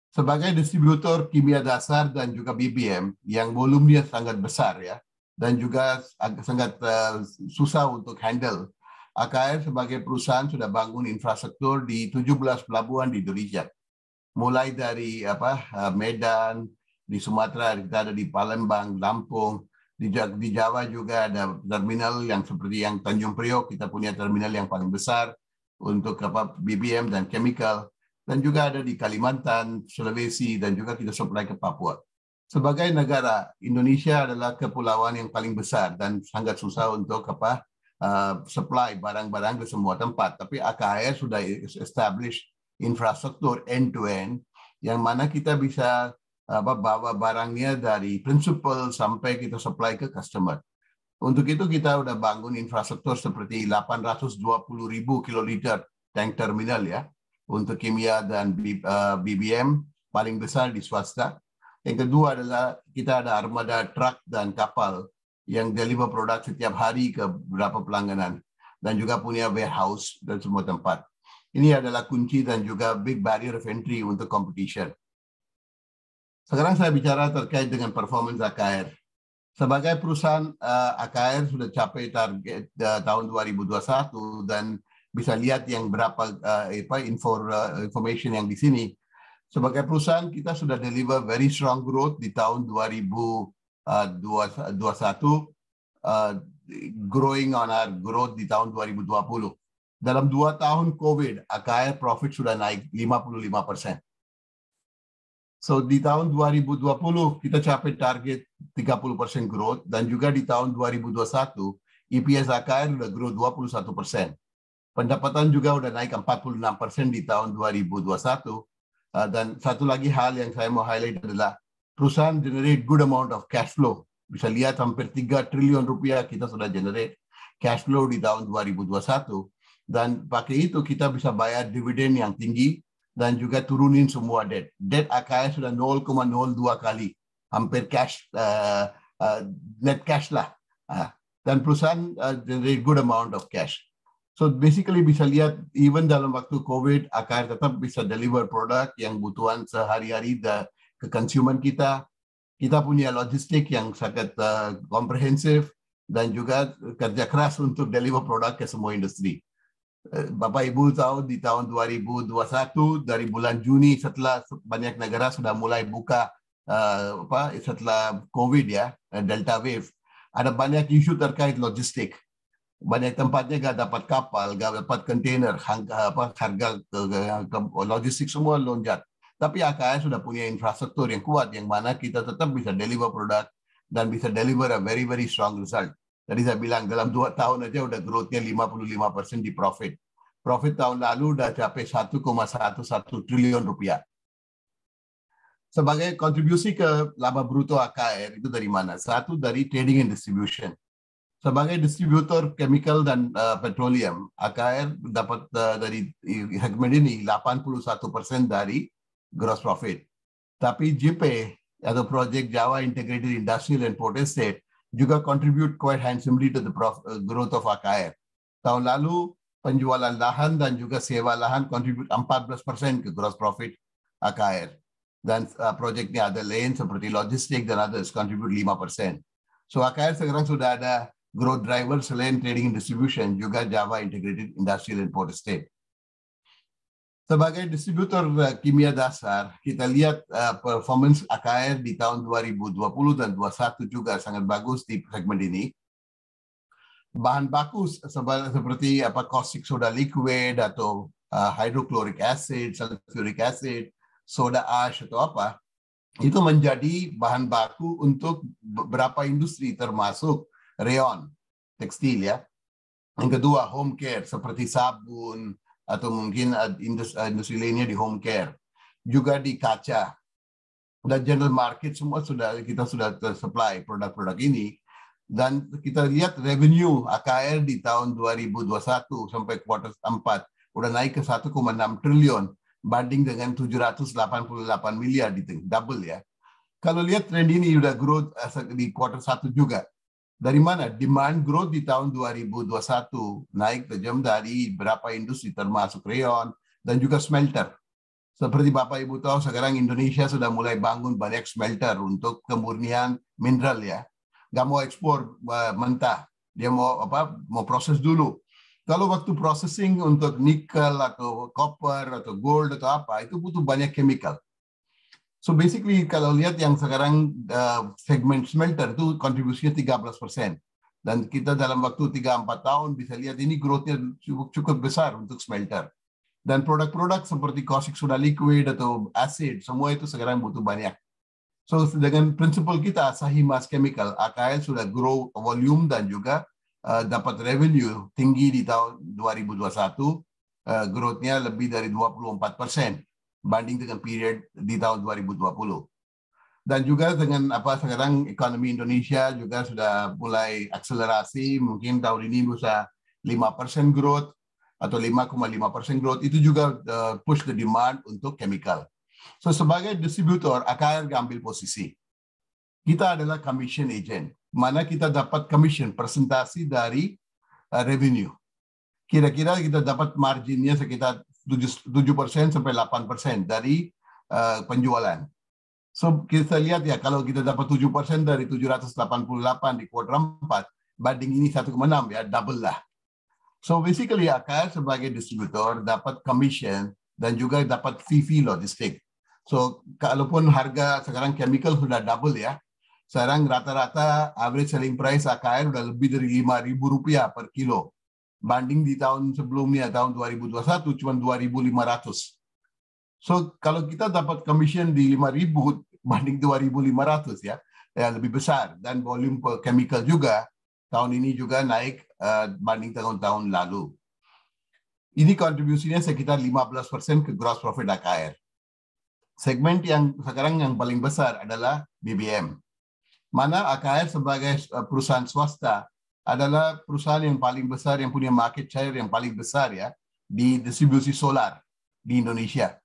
Sebagai distributor kimia dasar dan juga BBM yang volumenya sangat besar ya dan juga sangat uh, susah untuk handle AKR sebagai perusahaan sudah bangun infrastruktur di 17 pelabuhan di Indonesia. Mulai dari apa Medan, di Sumatera kita ada di Palembang, Lampung, di, Jawa juga ada terminal yang seperti yang Tanjung Priok kita punya terminal yang paling besar untuk apa BBM dan chemical dan juga ada di Kalimantan, Sulawesi dan juga kita supply ke Papua. Sebagai negara, Indonesia adalah kepulauan yang paling besar dan sangat susah untuk apa Eh, supply barang-barang ke semua tempat. Tapi AKHS sudah establish infrastruktur end-to-end -end, yang mana kita bisa apa, bawa barangnya dari principal sampai kita supply ke customer. Untuk itu kita sudah bangun infrastruktur seperti 820 ribu kiloliter tank terminal ya untuk kimia dan BBM eh, paling besar di swasta. Yang kedua adalah kita ada armada truk dan kapal yang deliver produk setiap hari ke beberapa pelangganan dan juga punya warehouse dan semua tempat. Ini adalah kunci dan juga big barrier of entry untuk competition. Sekarang saya bicara terkait dengan performance AKR. Sebagai perusahaan eh, AKR sudah capai target eh, tahun 2021 dan bisa lihat yang berapa eh, apa info information yang di sini. Sebagai perusahaan kita sudah deliver very strong growth di tahun 2000 2021 uh, eh, eh, growing on our growth di tahun 2020. Dalam dua tahun COVID, AKR profit sudah naik 55 persen. So di tahun 2020 kita capai target 30 persen growth dan juga di tahun 2021 EPS AKR sudah grow 21 persen. Pendapatan juga sudah naik 46 persen di tahun 2021. Eh, dan satu lagi hal yang saya mau highlight adalah Perusahaan generate good amount of cash flow. Bisa lihat hampir 3 triliun rupiah kita sudah generate cash flow di tahun 2021. Dan pakai itu kita bisa bayar dividen yang tinggi dan juga turunin semua debt. Debt AKS sudah 0,02 kali. Hampir cash, uh, uh, net cash lah. Uh, dan perusahaan uh, generate good amount of cash. So basically bisa lihat even dalam waktu COVID, AKR tetap bisa deliver produk yang butuhan sehari-hari ke konsumen kita. Kita punya logistik yang sangat uh, komprehensif dan juga kerja keras untuk deliver produk ke semua industri. Eh, Bapak Ibu tahu di tahun 2021 dari bulan Juni setelah banyak negara sudah mulai buka uh, apa setelah COVID ya Delta wave ada banyak isu terkait logistik banyak tempatnya gak dapat kapal, gak dapat kontainer, harga, apa, harga logistik semua lonjat. Tapi AKS sudah punya infrastruktur yang kuat yang mana kita tetap bisa deliver produk dan bisa deliver a very very strong result. Tadi saya bilang dalam dua tahun aja udah growth-nya 55% di profit. Profit tahun lalu udah capai 1,11 triliun rupiah. Sebagai kontribusi ke laba bruto AKR itu dari mana? Satu dari trading and distribution. Sebagai distributor chemical dan uh, petroleum, AKR dapat uh, dari segmen ini 81% dari gross profit. Tapi Jipe, as a project Java Integrated Industrial and Port Estate, juga contribute quite handsomely to the prof, uh, growth of AKR. Tahun lalu, penjualan lahan dan juga sewa lahan contribute 14% ke gross profit AKR. Dan uh, projectnya ada lain seperti logistik dan others contribute 5%. So AKR sekarang sudah ada growth driver selain trading and distribution juga Java Integrated Industrial and Port Estate. Sebagai distributor kimia dasar, kita lihat uh, performance AKR di tahun 2020 dan 2021 juga sangat bagus di segmen ini. Bahan baku seperti apa caustic soda liquid atau uh, hydrochloric acid, sulfuric acid, soda ash atau apa, itu menjadi bahan baku untuk beberapa industri termasuk rayon tekstil ya. Yang kedua home care seperti sabun, atau mungkin industri, eh, industri lainnya di home care, juga di kaca dan general market semua sudah kita sudah supply produk-produk ini dan kita lihat revenue AKR di tahun 2021 sampai kuartal 4 udah naik ke 1,6 triliun banding dengan 788 miliar di double ya. Kalau lihat trend ini udah growth eh, di kuartal 1 juga dari mana? Demand growth di tahun 2021 naik tajam dari berapa industri termasuk rayon dan juga smelter. Seperti Bapak Ibu tahu sekarang Indonesia sudah mulai bangun banyak smelter untuk kemurnian mineral ya. Gak mau ekspor eh, mentah, dia mau apa? Mau proses dulu. Kalau waktu processing untuk nikel atau copper atau gold atau apa itu butuh banyak chemical So basically kalau lihat yang sekarang uh, segmen smelter itu kontribusinya 13 persen. Dan kita dalam waktu 3-4 tahun bisa lihat ini growth-nya cukup, cukup besar untuk smelter. Dan produk-produk seperti caustic soda liquid atau acid, semua itu sekarang butuh banyak. So dengan prinsipal kita Asahi Mas Chemical, AKL sudah grow volume dan juga uh, dapat revenue tinggi di tahun 2021, uh, eh, growth-nya lebih dari 24 persen banding dengan period di tahun 2020 dan juga dengan apa sekarang ekonomi Indonesia juga sudah mulai akselerasi mungkin tahun ini bisa 5% growth atau 5,5% growth itu juga eh, push the demand untuk chemical. So sebagai distributor akan ambil posisi. Kita adalah commission agent, mana kita dapat commission presentasi dari eh, revenue. Kira-kira kita dapat marginnya sekitar 7 sampai 8 dari uh, penjualan. So kita lihat ya kalau kita dapat 7 dari 788 di kuartal 4, banding ini 1,6 ya, double lah. So basically akar sebagai distributor dapat commission dan juga dapat fee-fee logistik. So kalaupun harga sekarang chemical sudah double ya, sekarang rata-rata average selling price AKR sudah lebih dari rp rupiah per kilo banding di tahun sebelumnya tahun 2021 cuma 2.500. So kalau kita dapat commission di 5.000 banding 2.500 ya, ya lebih besar dan volume chemical juga tahun ini juga naik uh, banding tahun-tahun lalu. Ini kontribusinya sekitar 15% ke gross profit AKR. Segmen yang sekarang yang paling besar adalah BBM. Mana AKR sebagai eh, perusahaan swasta adalah perusahaan yang paling besar yang punya market share yang paling besar ya di distribusi solar di Indonesia.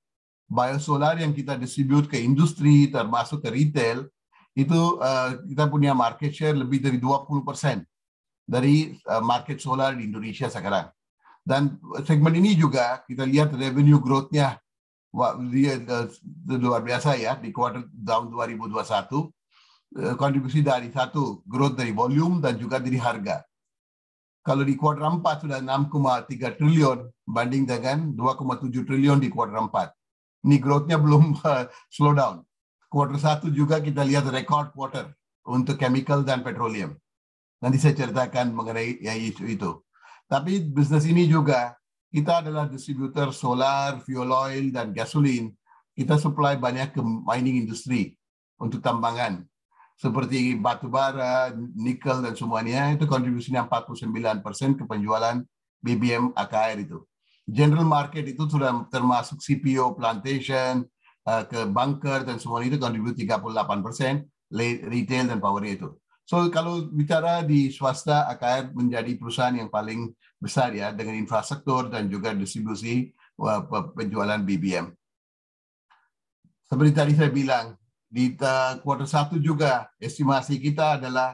Biosolar yang kita distribute ke industri termasuk ke retail itu uh, kita punya market share lebih dari 20% dari uh, market solar di Indonesia sekarang. Dan eh, segmen ini juga kita lihat revenue growth-nya luar biasa ya di quarter tahun 2021 Eh, kontribusi dari satu growth dari volume dan juga dari harga. Kalau di kuartal 4 sudah 6,3 triliun banding dengan 2,7 triliun di kuartal 4. Ini growth-nya belum uh, slow down. Kuartal 1 juga kita lihat record quarter untuk chemical dan petroleum. Nanti saya ceritakan mengenai ya itu, itu. Tapi bisnis ini juga kita adalah distributor solar, fuel oil dan gasoline. Kita supply banyak ke mining industry untuk tambangan seperti batu bara, nikel dan semuanya itu kontribusinya 49 persen ke penjualan BBM AKR itu. General market itu sudah termasuk CPO plantation eh, ke bunker dan semuanya itu kontribusi 38 persen retail dan power itu. So kalau bicara di swasta AKR menjadi perusahaan yang paling besar ya dengan infrastruktur dan juga distribusi eh, penjualan BBM. Seperti tadi saya bilang, di kuartal eh, satu juga estimasi kita adalah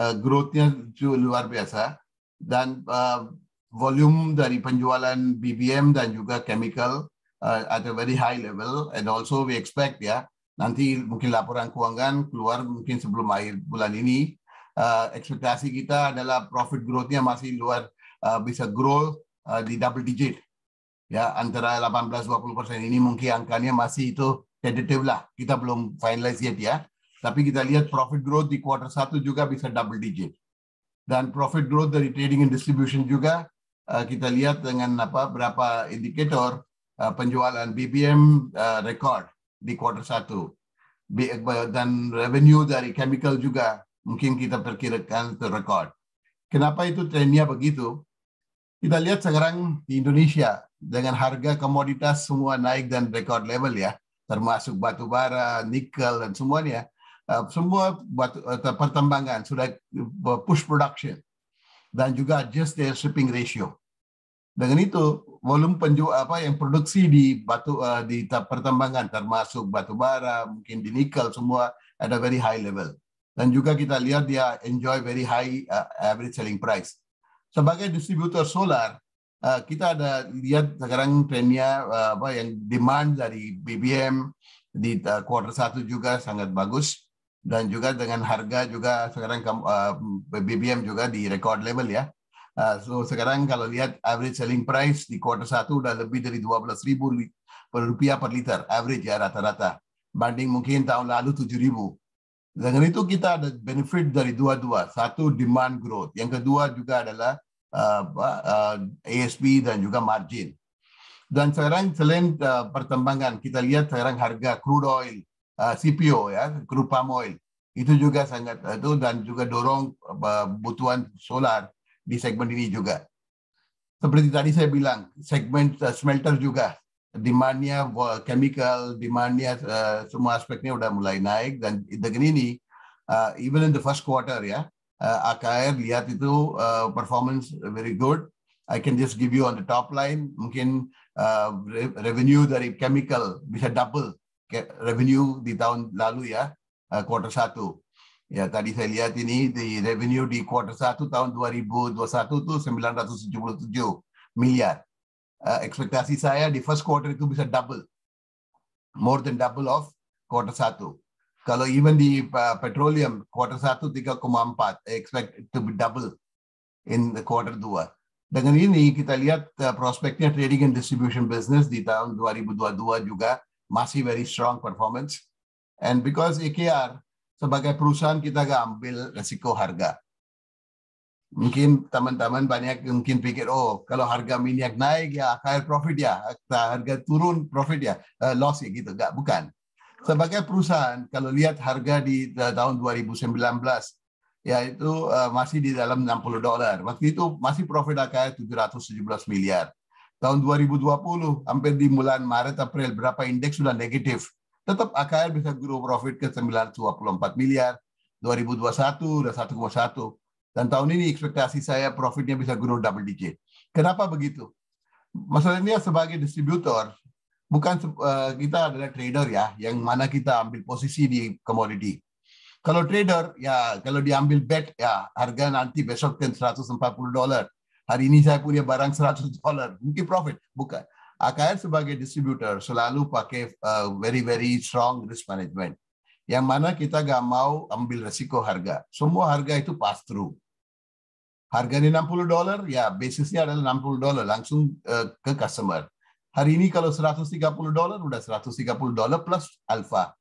uh, growth-nya luar biasa dan uh, volume dari penjualan BBM dan juga chemical uh, at a very high level and also we expect ya nanti mungkin laporan keuangan keluar mungkin sebelum akhir bulan ini uh, ekspektasi kita adalah profit growth-nya masih luar uh, bisa grow uh, di double digit ya antara 18-20 persen ini mungkin angkanya masih itu tentative lah. Kita belum finalize yet ya. Tapi kita lihat profit growth di quarter satu juga bisa double digit. Dan profit growth dari trading and distribution juga eh, kita lihat dengan apa berapa indikator eh, penjualan BBM eh, record di quarter satu. Dan revenue dari chemical juga mungkin kita perkirakan ke record. Kenapa itu trennya begitu? Kita lihat sekarang di Indonesia dengan harga komoditas semua naik dan record level ya termasuk batu bara, nikel dan semuanya. Eh, semua batu, eh, pertambangan sudah eh, push production dan juga adjust their shipping ratio. Dengan itu volume penjual apa yang produksi di batu di pertambangan termasuk batu bara, mungkin di nikel semua ada very high level. Dan juga kita lihat dia enjoy very high average selling price. Sebagai distributor solar, Eh, kita ada lihat sekarang trennya eh, apa yang demand dari BBM di kuartal eh, quarter satu juga sangat bagus dan juga dengan harga juga sekarang BBM juga di record level ya. so sekarang kalau lihat average selling price di quarter satu udah lebih dari 12.000 ribu per rupiah per liter average ya rata-rata banding mungkin tahun lalu 7.000 dengan itu kita ada benefit dari dua-dua. Satu demand growth, yang kedua juga adalah Eh, ASP eh, dan juga margin. Dan sekarang selain eh, pertambangan kita lihat sekarang harga crude oil, CPO ya, crude palm oil, itu juga sangat itu dan juga dorong butuhan solar di segmen ini juga. Seperti tadi saya bilang, segmen smelter juga demandnya chemical, demandnya uh, semua aspeknya udah mulai naik dan dengan ini uh, even in the first quarter ya uh, eh, AKR lihat itu uh, performance very good. I can just give you on the top line mungkin uh, revenue dari chemical bisa double revenue di tahun lalu ya uh, quarter satu. Ya tadi saya lihat ini di revenue di quarter satu tahun 2021 itu 977 miliar. Uh, ekspektasi saya di first quarter itu bisa double, more than double of quarter satu. Kalau even di uh, petroleum quarter satu tinggal koma empat expect to be double in the quarter dua. Dengan ini kita lihat uh, prospeknya trading and distribution business di tahun 2022 juga masih very strong performance. And because EKR sebagai perusahaan kita gak ambil resiko harga. Mungkin teman-teman banyak mungkin pikir, oh kalau harga minyak naik ya higher profit ya, harga turun profit ya, uh, loss ya gitu. Gak, bukan sebagai perusahaan, kalau lihat harga di tahun 2019, yaitu uh, masih di dalam 60 dolar. Waktu itu masih profit AKR 717 miliar. Tahun 2020, hampir di bulan Maret, April, berapa indeks sudah negatif. Tetap AKR bisa grow profit ke 924 miliar. 2021 udah 1,1. Dan tahun ini ekspektasi saya profitnya bisa grow double digit. Kenapa begitu? Masalahnya sebagai distributor, bukan uh, kita adalah trader ya, yang mana kita ambil posisi di komoditi. Kalau trader ya kalau diambil bet ya harga nanti besok kan 140 dolar. Hari ini saya punya barang 100 dolar, mungkin profit. Bukan. AKR sebagai distributor selalu pakai uh, very very strong risk management. Yang mana kita gak mau ambil resiko harga. Semua harga itu pass through. Harganya 60 dolar, ya basisnya adalah 60 dolar langsung uh, ke customer Hari ini kalau 130 dolar, udah 130 dolar plus alfa.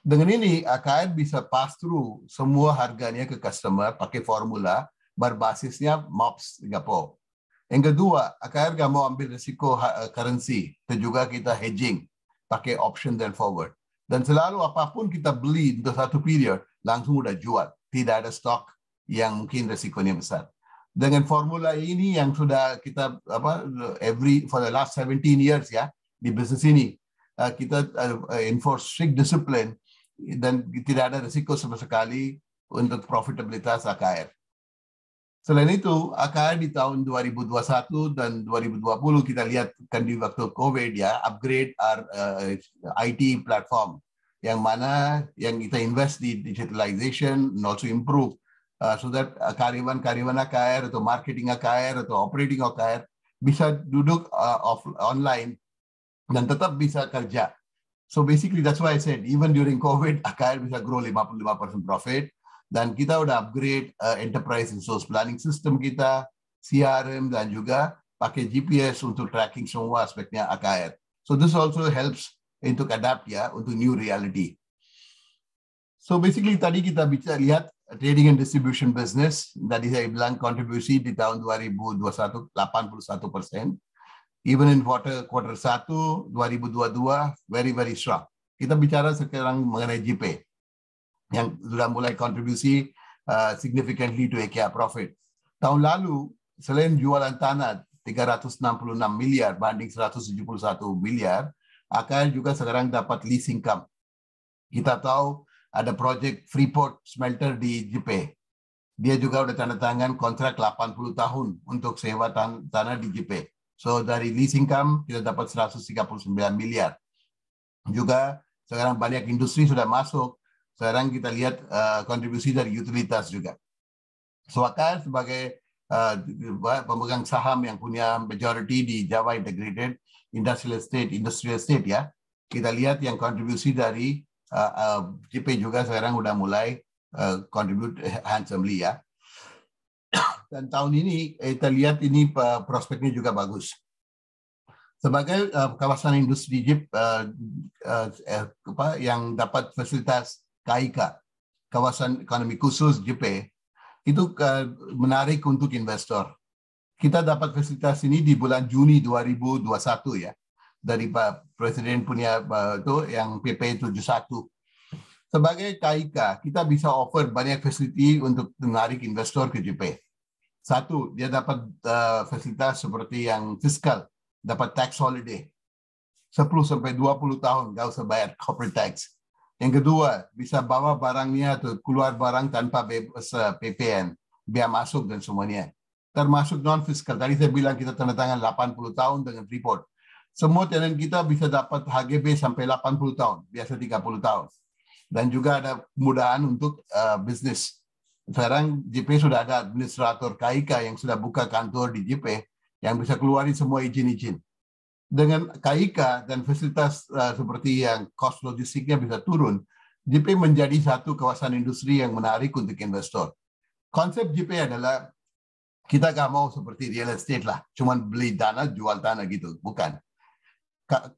Dengan ini AKN bisa pass through semua harganya ke customer pakai formula berbasisnya MOPS Singapore. Yang kedua, AKR nggak mau ambil risiko eh, currency. Itu juga kita hedging pakai option dan forward. Dan selalu apapun kita beli untuk satu period, langsung udah jual. Tidak ada stok yang mungkin risikonya besar dengan formula ini yang sudah kita apa every for the last 17 years ya di bisnis ini uh, kita uh, enforce strict discipline dan tidak ada risiko sama sekali untuk profitabilitas AKR. Selain itu, AKR di tahun 2021 dan 2020 kita lihat kan di waktu COVID ya upgrade our uh, eh, IT platform yang mana yang kita invest di digitalization and also improve Uh, so that uh, karyawan karyawan akair atau marketing akair atau operating akair bisa duduk uh, off online dan tetap bisa kerja. So basically that's why I said even during COVID akair bisa grow 55% profit dan kita udah upgrade uh, enterprise resource planning system kita, CRM dan juga pakai GPS untuk tracking semua aspeknya akhir. So this also helps untuk adapt ya untuk new reality. So basically tadi kita bisa lihat trading and distribution business tadi saya bilang kontribusi di tahun 2021 81 persen even in quarter quarter 1 2022 very very strong kita bicara sekarang mengenai GP yang sudah mulai kontribusi uh, significantly to IKEA profit tahun lalu selain jualan tanah 366 miliar banding 171 miliar, akan juga sekarang dapat leasing income. Kita tahu ada project Freeport Smelter di Jepe. Dia juga udah tanda tangan kontrak 80 tahun untuk sewa tan tanah di Jepe. So dari leasing income kita dapat 139 miliar. Juga sekarang banyak industri sudah masuk. Sekarang kita lihat uh, kontribusi dari utilitas juga. Suaka so, sebagai uh, pemegang saham yang punya majority di Jawa Integrated Industrial Estate, Industrial Estate ya, kita lihat yang kontribusi dari uh, eh, JP eh, juga sekarang udah mulai uh, contribute handsomely ya. Dan tahun ini kita lihat ini prospeknya juga bagus. Sebagai uh, kawasan industri JIP uh, uh, apa, yang dapat fasilitas KIK, kawasan ekonomi khusus JP, itu uh, menarik untuk investor. Kita dapat fasilitas ini di bulan Juni 2021 ya dari Presiden punya eh, itu yang PP 71. Sebagai KIK, kita bisa offer banyak facility untuk menarik investor ke JP. Satu, dia dapat uh, fasilitas seperti yang fiskal, dapat tax holiday. 10 sampai 20 tahun gak usah bayar corporate tax. Yang kedua, bisa bawa barangnya atau keluar barang tanpa PPN, biaya masuk dan semuanya. Termasuk non-fiskal. Tadi saya bilang kita tanda tangan 80 tahun dengan report semua tenant kita bisa dapat HGB sampai 80 tahun, biasa 30 tahun. Dan juga ada kemudahan untuk uh, bisnis. Sekarang JP sudah ada administrator KIK yang sudah buka kantor di JP yang bisa keluarin semua izin-izin. Dengan KIK dan fasilitas uh, seperti yang cost logistiknya bisa turun, JP menjadi satu kawasan industri yang menarik untuk investor. Konsep JP adalah kita nggak mau seperti real estate lah, cuman beli tanah, jual tanah gitu, bukan.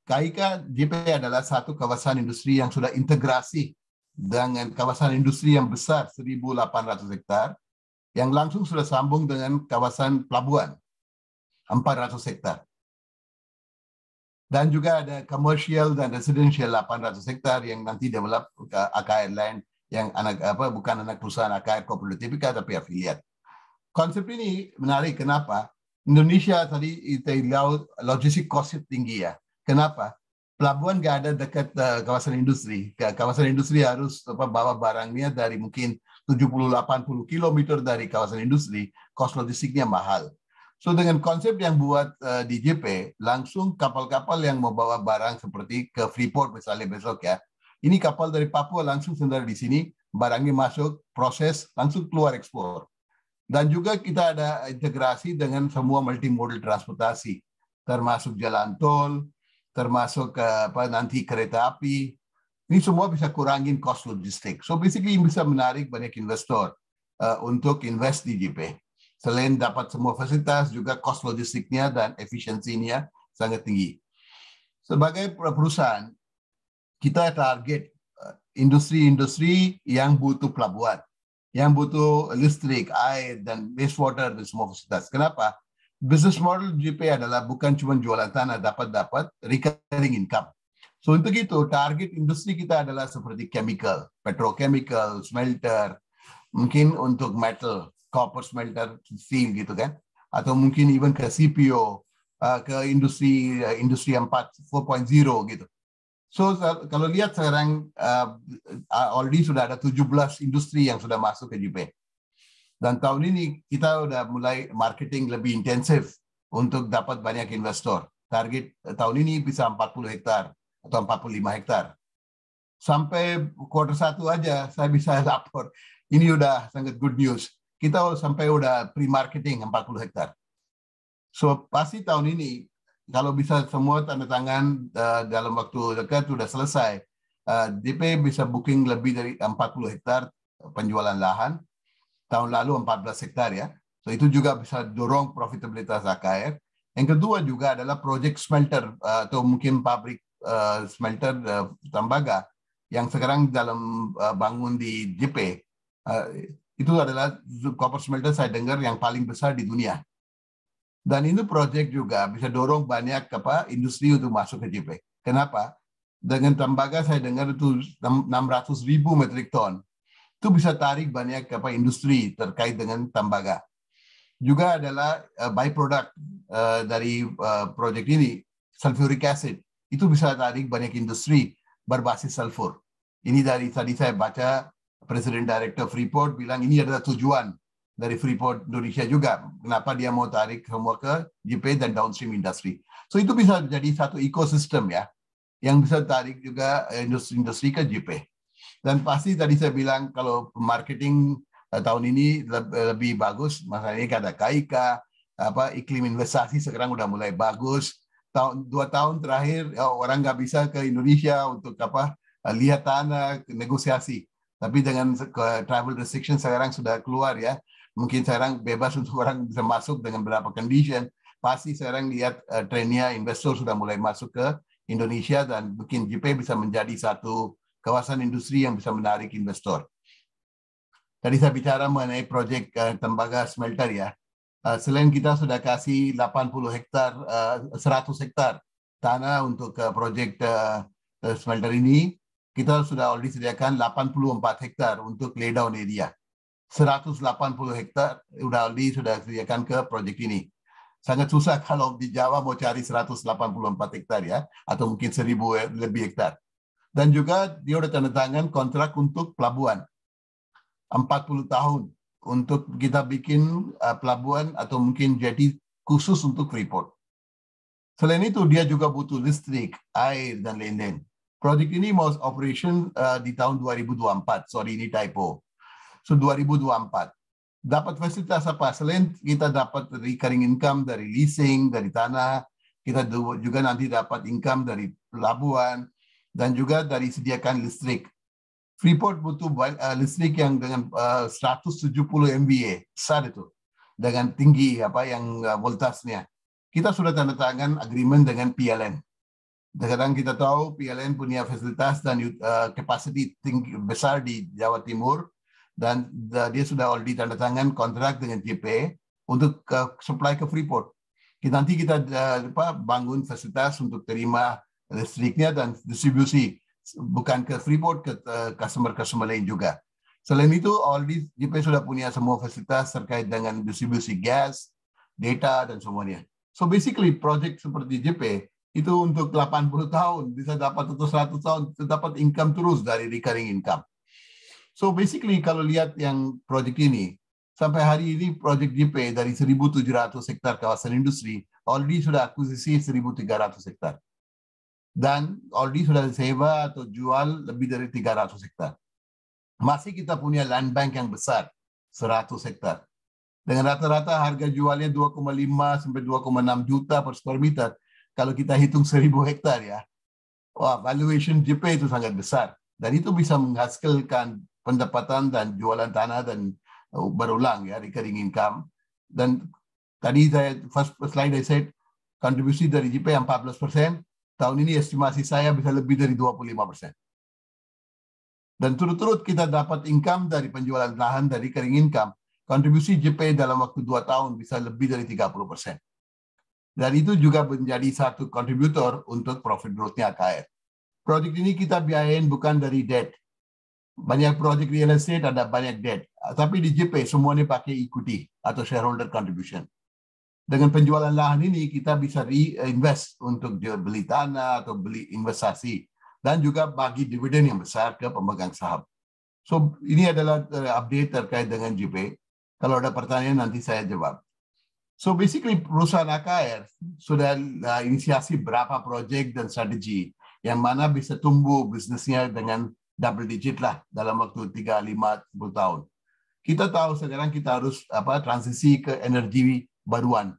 Kaika JP adalah satu kawasan industri yang sudah integrasi dengan kawasan industri yang besar 1.800 hektar yang langsung sudah sambung dengan kawasan pelabuhan 400 hektar. Dan juga ada commercial dan residential 800 hektar yang nanti develop uh, AKR Land yang anak apa bukan anak perusahaan AKR Koprodipika tapi afiliat. Konsep ini menarik kenapa? Indonesia tadi itu logistik cost tinggi ya Kenapa? Pelabuhan nggak ada dekat uh, kawasan industri. Kawasan industri harus apa, bawa barangnya dari mungkin 70-80 km dari kawasan industri, kos logistiknya mahal. So dengan konsep yang buat uh, di JP, langsung kapal-kapal yang mau bawa barang seperti ke Freeport misalnya besok ya, ini kapal dari Papua langsung sendiri di sini, barangnya masuk, proses, langsung keluar ekspor. Dan juga kita ada integrasi dengan semua multimodal transportasi, termasuk jalan tol, termasuk apa nanti kereta api. Ini semua bisa kurangin cost logistik. So basically bisa menarik banyak investor uh, untuk invest di JP. Selain dapat semua fasilitas, juga cost logistiknya dan efisiensinya sangat tinggi. Sebagai perusahaan, kita target eh, industri-industri yang butuh pelabuhan, yang butuh listrik, air, dan wastewater dan semua fasilitas. Kenapa? Business model GP adalah bukan cuma jualan tanah dapat-dapat recurring income. So untuk itu target industri kita adalah seperti chemical, petrochemical, smelter, mungkin untuk metal, copper smelter, steel gitu kan. Atau mungkin even ke CPO, eh, ke industri eh, industri 4 4.0 gitu. So kalau lihat sekarang uh, already sudah ada 17 industri yang sudah masuk ke GP. Dan tahun ini kita sudah mulai marketing lebih intensif untuk dapat banyak investor. Target eh, tahun ini bisa 40 hektar atau 45 hektar. Sampai quarter satu aja saya bisa lapor. Ini udah sangat good news. Kita sampai udah pre-marketing 40 hektar. So pasti tahun ini kalau bisa semua tanda tangan uh, dalam waktu dekat sudah selesai, uh, eh, DP bisa booking lebih dari 40 hektar penjualan lahan tahun lalu 14 hektar ya. So itu juga bisa dorong profitabilitas AKR. Yang kedua juga adalah project smelter eh, atau mungkin pabrik eh, smelter uh, eh, tembaga yang sekarang dalam bangun di JP. itu adalah copper smelter saya dengar yang paling besar di dunia. Dan ini proyek juga bisa dorong banyak apa industri untuk masuk ke JP. Kenapa? Dengan tembaga saya dengar itu 600 ribu metrik ton itu bisa tarik banyak apa industri terkait dengan tembaga. Juga adalah uh, byproduct uh, dari uh, eh, proyek ini sulfuric acid itu bisa tarik banyak industri berbasis sulfur. Ini dari tadi saya baca Presiden Direktur Freeport bilang ini adalah tujuan dari Freeport Indonesia juga. Kenapa dia mau tarik semua ke JP dan downstream industry So itu bisa jadi satu ekosistem ya, yang bisa tarik juga industri-industri ke JP. Dan pasti tadi saya bilang kalau marketing eh, tahun ini eh, lebih bagus, masa ini ada KIK, apa iklim investasi sekarang udah mulai bagus. Tahun dua tahun terakhir eh, orang nggak bisa ke Indonesia untuk apa lihat tanah, negosiasi. Tapi dengan travel restriction sekarang sudah keluar ya. Mungkin sekarang bebas untuk orang bisa masuk dengan berapa condition. Pasti sekarang lihat trennya investor sudah mulai masuk ke Indonesia dan mungkin JP bisa menjadi satu kawasan industri yang bisa menarik investor. Tadi saya bicara mengenai proyek uh, eh, tembaga smelter ya. Uh, selain kita sudah kasih 80 hektar, uh, eh, 100 hektar tanah untuk uh, proyek uh, smelter ini, kita sudah already sediakan 84 hektar untuk laydown area. 180 hektar sudah already sudah sediakan ke proyek ini sangat susah kalau di Jawa mau cari 184 hektar ya atau mungkin 1000 lebih hektar. Dan juga dia sudah tanda tangan kontrak untuk pelabuhan. 40 tahun untuk kita bikin uh, pelabuhan atau mungkin jadi khusus untuk Freeport. Selain itu, dia juga butuh listrik, air, dan lain-lain. Proyek ini mau operation uh, di tahun 2024. Sorry, ini typo. So, 2024 dapat fasilitas apa? Selain kita dapat recurring income dari leasing, dari tanah, kita juga nanti dapat income dari pelabuhan, dan juga dari sediakan listrik. Freeport butuh eh, listrik yang dengan eh, uh, 170 MVA besar itu dengan tinggi apa yang eh, voltasnya Kita sudah tanda tangan agreement dengan PLN. Sekarang kita tahu PLN punya fasilitas dan uh, capacity tinggi besar di Jawa Timur dan dia sudah already tanda tangan kontrak dengan JP untuk uh, supply ke Freeport. Kita, nanti kita uh, apa, bangun fasilitas untuk terima listriknya dan distribusi bukan ke freeport ke customer-customer lain juga. Selain itu, Aldi JP sudah punya semua fasilitas terkait dengan distribusi gas, data, dan semuanya. So basically, project seperti JP itu untuk 80 tahun, bisa dapat atau 100 tahun, dapat income terus dari recurring income. So basically, kalau lihat yang project ini, sampai hari ini project JP dari 1.700 hektar kawasan industri, Aldi sudah akuisisi 1.300 hektar dan already sudah disewa atau jual lebih dari 300 hektar. Masih kita punya land bank yang besar, 100 hektar. Dengan rata-rata harga jualnya 2,5 sampai 2,6 juta per square meter. Kalau kita hitung 1000 hektar ya. Wah, valuation JP itu sangat besar. Dan itu bisa menghasilkan pendapatan dan jualan tanah dan uh, berulang ya, recurring income. Dan tadi saya, first slide I said, kontribusi dari JP 14 persen, tahun ini estimasi saya bisa lebih dari 25 persen. Dan turut-turut kita dapat income dari penjualan lahan dari kering income. Kontribusi JP dalam waktu dua tahun bisa lebih dari 30 persen. Dan itu juga menjadi satu kontributor untuk profit growth-nya KF. Proyek ini kita biayain bukan dari debt. Banyak proyek real estate ada banyak debt. Tapi di JP semuanya pakai equity atau shareholder contribution dengan penjualan lahan ini kita bisa reinvest untuk beli tanah atau beli investasi dan juga bagi dividen yang besar ke pemegang saham. So ini adalah eh, update terkait dengan JP. Kalau ada pertanyaan nanti saya jawab. So basically perusahaan AKR sudah eh, inisiasi berapa project dan strategi yang mana bisa tumbuh bisnisnya dengan double digit lah dalam waktu 3 5 10 tahun. Kita tahu sekarang kita harus apa transisi ke energi baruan.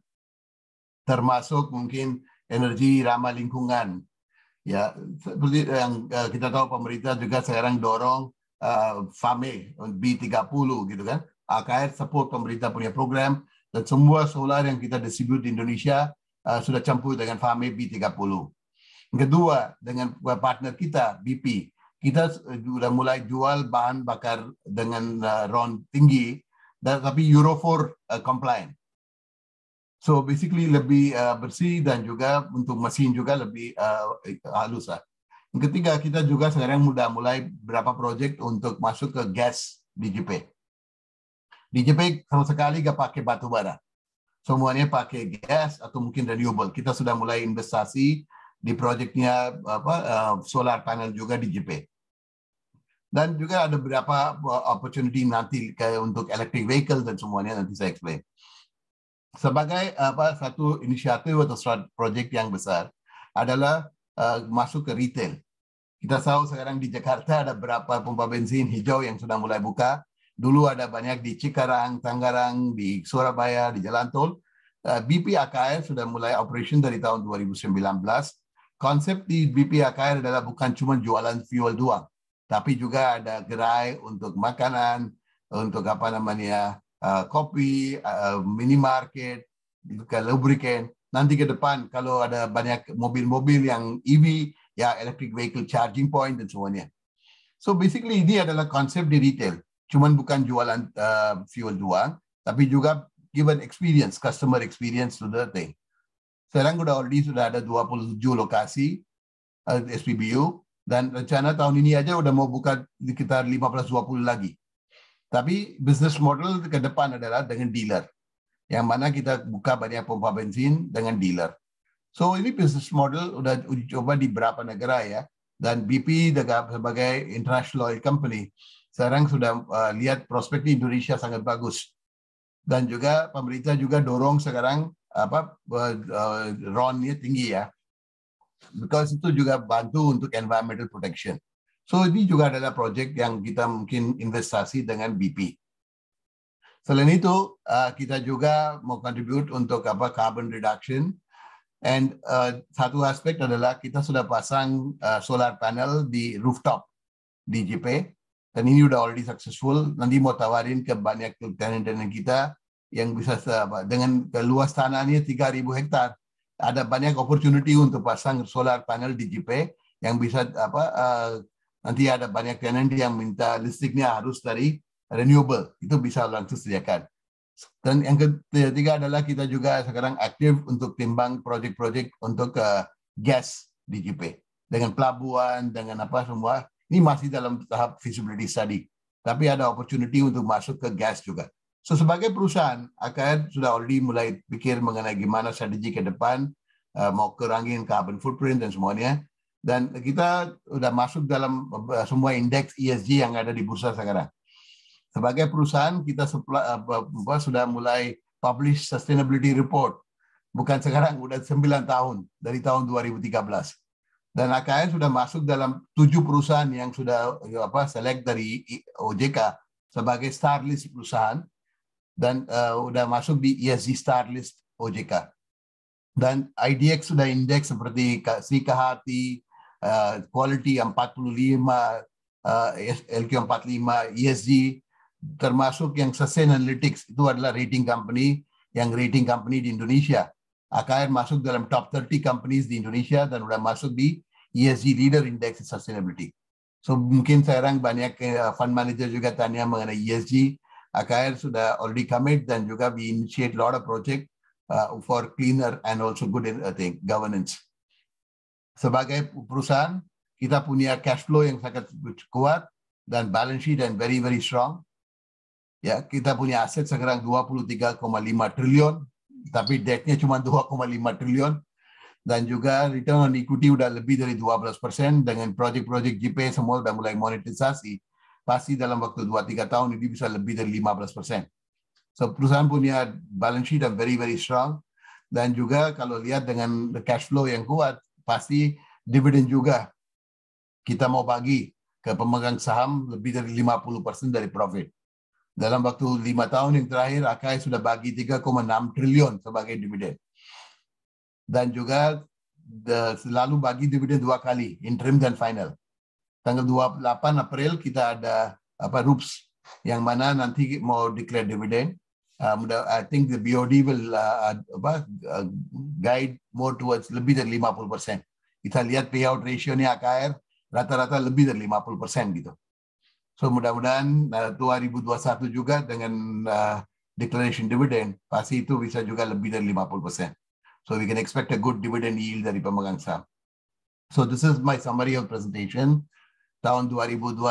Termasuk mungkin energi ramah lingkungan. Ya, seperti yang eh, kita tahu pemerintah juga sekarang dorong uh, FAME B30 gitu kan. AKR support pemerintah punya program dan semua solar yang kita distribut di Indonesia uh, sudah campur dengan FAME B30. Yang Kedua, dengan partner kita BP, kita eh, sudah mulai jual bahan bakar dengan uh, RON tinggi, dan, tapi Euro 4 uh, compliant. So basically lebih uh, bersih dan juga untuk mesin juga lebih uh, halus lah. Yang ketiga kita juga sekarang sudah mulai beberapa proyek untuk masuk ke gas Di JP sama sekali gak pakai batu bara. Semuanya pakai gas atau mungkin renewable. Kita sudah mulai investasi di proyeknya apa uh, solar panel juga JP. Dan juga ada beberapa opportunity nanti kayak untuk electric vehicle dan semuanya nanti saya explain sebagai apa satu inisiatif atau suatu proyek yang besar adalah uh, masuk ke retail. Kita tahu sekarang di Jakarta ada berapa pompa bensin hijau yang sudah mulai buka. Dulu ada banyak di Cikarang, Tangerang, di Surabaya, di Jalan Tol. Eh, BP AKR sudah mulai operation dari tahun 2019. Konsep di BP AKR adalah bukan cuma jualan fuel doang, tapi juga ada gerai untuk makanan, untuk apa namanya uh, kopi, uh, um, minimarket, ke lubricant Nanti ke depan kalau ada banyak mobil-mobil yang EV, ya electric vehicle charging point dan semuanya. So basically ini adalah konsep di retail. Cuman bukan jualan uh, fuel doang, tapi juga given experience, customer experience to the thing. Sekarang sudah already sudah ada 27 lokasi uh, SPBU dan rencana tahun ini aja udah mau buka sekitar 15-20 lagi. Tapi bisnis model ke depan adalah dengan dealer. Yang mana kita buka banyak pompa bensin dengan dealer. So ini bisnis model udah uji coba di beberapa negara ya. Dan BP sebagai international oil company sekarang sudah uh, lihat prospek di Indonesia sangat bagus. Dan juga pemerintah juga dorong sekarang apa uh, eh, eh, nya tinggi ya. Because itu juga bantu untuk environmental protection. So ini juga adalah proyek yang kita mungkin investasi dengan BP. Selain itu, uh, kita juga mau contribute untuk apa carbon reduction. And uh, satu aspek adalah kita sudah pasang uh, solar panel di rooftop di JP. Dan ini sudah already successful. Nanti mau tawarin ke banyak tenant-tenant kita yang bisa apa, dengan luas tanahnya 3.000 hektar. Ada banyak opportunity untuk pasang solar panel di JP yang bisa apa uh, Nanti ada banyak tenant yang minta listriknya harus dari renewable. Itu bisa langsung sediakan. Dan yang ketiga adalah kita juga sekarang aktif untuk timbang project-project untuk uh, gas di GP Dengan pelabuhan, dengan apa semua. Ini masih dalam tahap feasibility study. Tapi ada opportunity untuk masuk ke gas juga. So, sebagai perusahaan, AKR sudah already mulai pikir mengenai gimana strategi ke depan, uh, mau kurangin carbon footprint dan semuanya dan kita sudah masuk dalam eh, semua indeks ESG yang ada di bursa sekarang. Sebagai perusahaan kita eh, sudah mulai publish sustainability report. Bukan sekarang, sudah 9 tahun dari tahun 2013. Dan AKN sudah masuk dalam tujuh perusahaan yang sudah eh, apa select dari OJK sebagai star list perusahaan dan uh, sudah masuk di ESG star list OJK. Dan IDX sudah indeks seperti Sri Kahati, uh, quality 45, uh, LQ45, ESG, e termasuk yang Sustainalytics, itu adalah rating company, yang rating company di Indonesia. AKR masuk dalam top 30 companies di Indonesia dan sudah masuk di ESG Leader Index Sustainability. So mungkin sekarang banyak uh, fund manager juga tanya mengenai ESG. AKR sudah already commit dan juga we initiate lot of project uh, for cleaner and also good in, uh, thing, governance sebagai perusahaan kita punya cash flow yang sangat kuat dan balance sheet dan very very strong. Ya, kita punya aset sekarang 23,5 triliun, tapi debtnya cuma 2,5 triliun dan juga return on equity udah lebih dari 12 dengan project-project GP semua udah mulai monetisasi. Pasti dalam waktu 2-3 tahun ini bisa lebih dari 15 So perusahaan punya balance sheet yang very very strong dan juga kalau lihat dengan cash flow yang kuat, pasti dividen juga kita mau bagi ke pemegang saham lebih dari 50% dari profit. Dalam waktu lima tahun yang terakhir, AKI sudah bagi 3,6 triliun sebagai dividen. Dan juga selalu bagi dividen dua kali, interim dan final. Tanggal 28 April kita ada apa RUPS yang mana nanti mau declare dividen um, the, I think the BOD will uh, uh, guide more towards lebih dari 50%. Kita lihat payout ratio-nya AKR rata-rata lebih dari 50% gitu. So mudah-mudahan uh, 2021 juga dengan uh, declaration dividend pasti itu bisa juga lebih dari 50%. So we can expect a good dividend yield dari pemegang saham. So this is my summary of presentation. Tahun 2021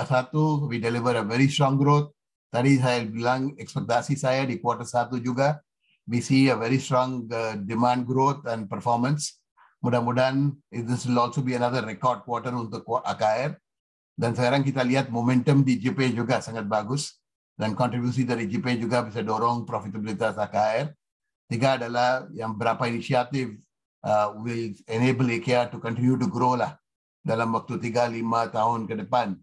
we deliver a very strong growth Tadi saya bilang ekspektasi saya di kuartal satu juga we see a very strong uh, demand growth and performance. Mudah-mudahan this will also be another record quarter untuk AKR. Dan sekarang kita lihat momentum di JP juga sangat bagus dan kontribusi dari JP juga bisa dorong profitabilitas AKR. Tiga adalah yang berapa inisiatif uh, will enable IKEA to continue to grow lah dalam waktu tiga lima tahun ke depan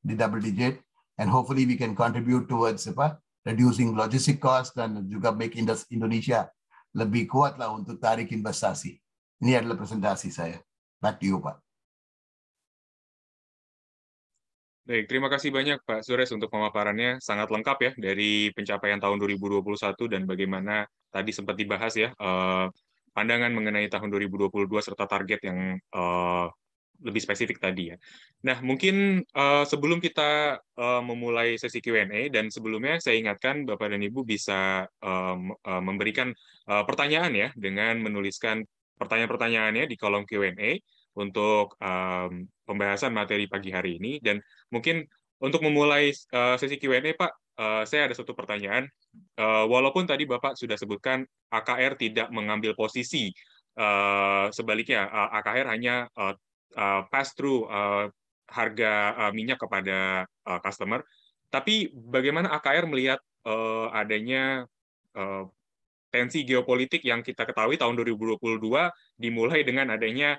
di double digit and hopefully we can contribute towards apa, reducing logistic cost dan juga make Indonesia lebih kuat lah untuk tarik investasi. Ini adalah presentasi saya. Back to you, Pak. Baik, terima kasih banyak Pak Sures untuk pemaparannya. Sangat lengkap ya dari pencapaian tahun 2021 dan bagaimana tadi sempat dibahas ya eh, pandangan mengenai tahun 2022 serta target yang eh, lebih spesifik tadi ya. Nah, mungkin uh, sebelum kita uh, memulai sesi Q&A dan sebelumnya saya ingatkan Bapak dan Ibu bisa uh, uh, memberikan uh, pertanyaan ya dengan menuliskan pertanyaan-pertanyaannya di kolom Q&A untuk um, pembahasan materi pagi hari ini dan mungkin untuk memulai uh, sesi Q&A Pak, uh, saya ada satu pertanyaan. Uh, walaupun tadi Bapak sudah sebutkan AKR tidak mengambil posisi Uh, sebaliknya uh, AKR hanya uh, uh, pass through eh, harga eh, minyak kepada customer. Tapi bagaimana AKR melihat adanya tensi geopolitik yang kita ketahui tahun 2022 dimulai dengan adanya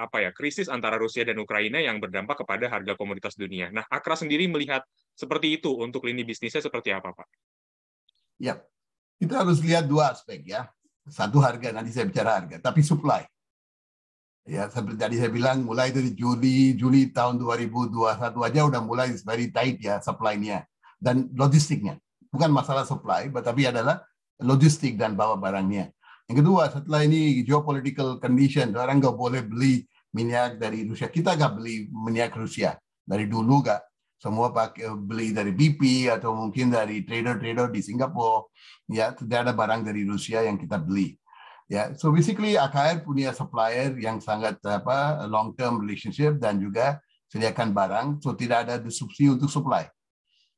apa ya krisis antara Rusia dan Ukraina yang berdampak kepada harga komoditas dunia. Nah, Akra sendiri melihat seperti itu untuk lini bisnisnya seperti apa, Pak? Ya, kita harus lihat dua aspek ya. Satu harga nanti saya bicara harga, tapi supply. Ya, seperti tadi saya bilang, mulai dari Juli, Juli tahun 2021 aja udah mulai very tight ya supply-nya dan logistiknya. Bukan masalah supply, tapi adalah logistik dan bawa barangnya. Yang kedua, setelah ini geopolitical condition, orang nggak boleh beli minyak dari Rusia. Kita nggak beli minyak Rusia dari dulu nggak. Semua pakai beli dari BP atau mungkin dari trader-trader di Singapura. Ya, tidak ada barang dari Rusia yang kita beli. Ya, so basically AKR punya supplier yang sangat apa long term relationship dan juga sediakan barang, so tidak ada disrupsi untuk supply.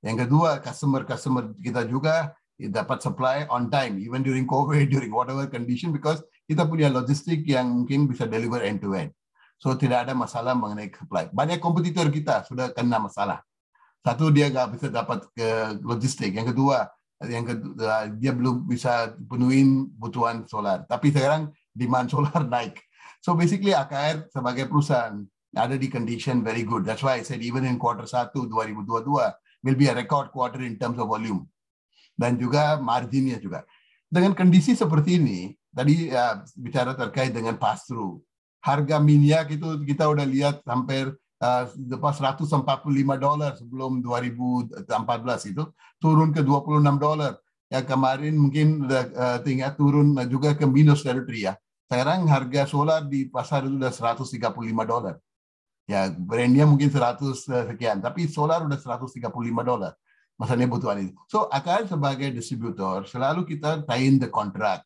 Yang kedua, customer-customer kita juga dapat supply on time, even during COVID, during whatever condition, because kita punya logistik yang mungkin bisa deliver end to end. So tidak ada masalah mengenai supply. Banyak kompetitor kita sudah kena masalah. Satu dia nggak bisa dapat ke logistik. Yang kedua yang kedua dia belum bisa penuhin kebutuhan solar. Tapi sekarang demand solar naik. So basically AKR sebagai perusahaan ada di condition very good. That's why I said even in quarter 1 2022 will be a record quarter in terms of volume. Dan juga marginnya juga. Dengan kondisi seperti ini, tadi uh, bicara terkait dengan pass-through. Harga minyak itu kita udah lihat sampai lepas eh, 145 dolar sebelum 2014 itu turun ke 26 dolar. Ya kemarin mungkin eh, tinggal turun juga ke minus territory ya. Sekarang harga solar di pasar itu sudah 135 dolar. Ya brandnya mungkin 100 eh, sekian, tapi solar udah 135 dolar. masanya butuhan itu. So akan sebagai distributor selalu kita tain the contract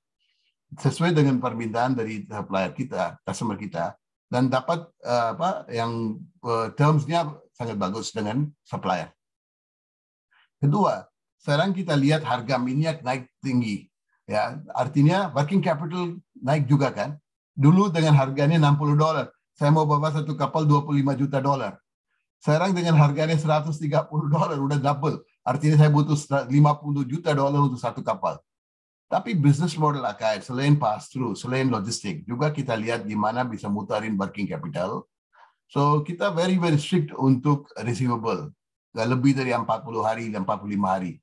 sesuai dengan permintaan dari supplier kita, customer kita dan dapat uh, apa yang uh, termsnya sangat bagus dengan supplier. Kedua, sekarang kita lihat harga minyak naik tinggi. Ya, artinya working capital naik juga kan. Dulu dengan harganya 60 dolar, saya mau bawa satu kapal 25 juta dolar. Sekarang dengan harganya 130 dolar udah double. Artinya saya butuh 50 juta dolar untuk satu kapal. Tapi business model AKR selain pass-through, selain logistik, juga kita lihat di mana bisa mutarin working capital. So kita very very strict untuk receivable. Gak lebih dari 40 hari dan 45 hari.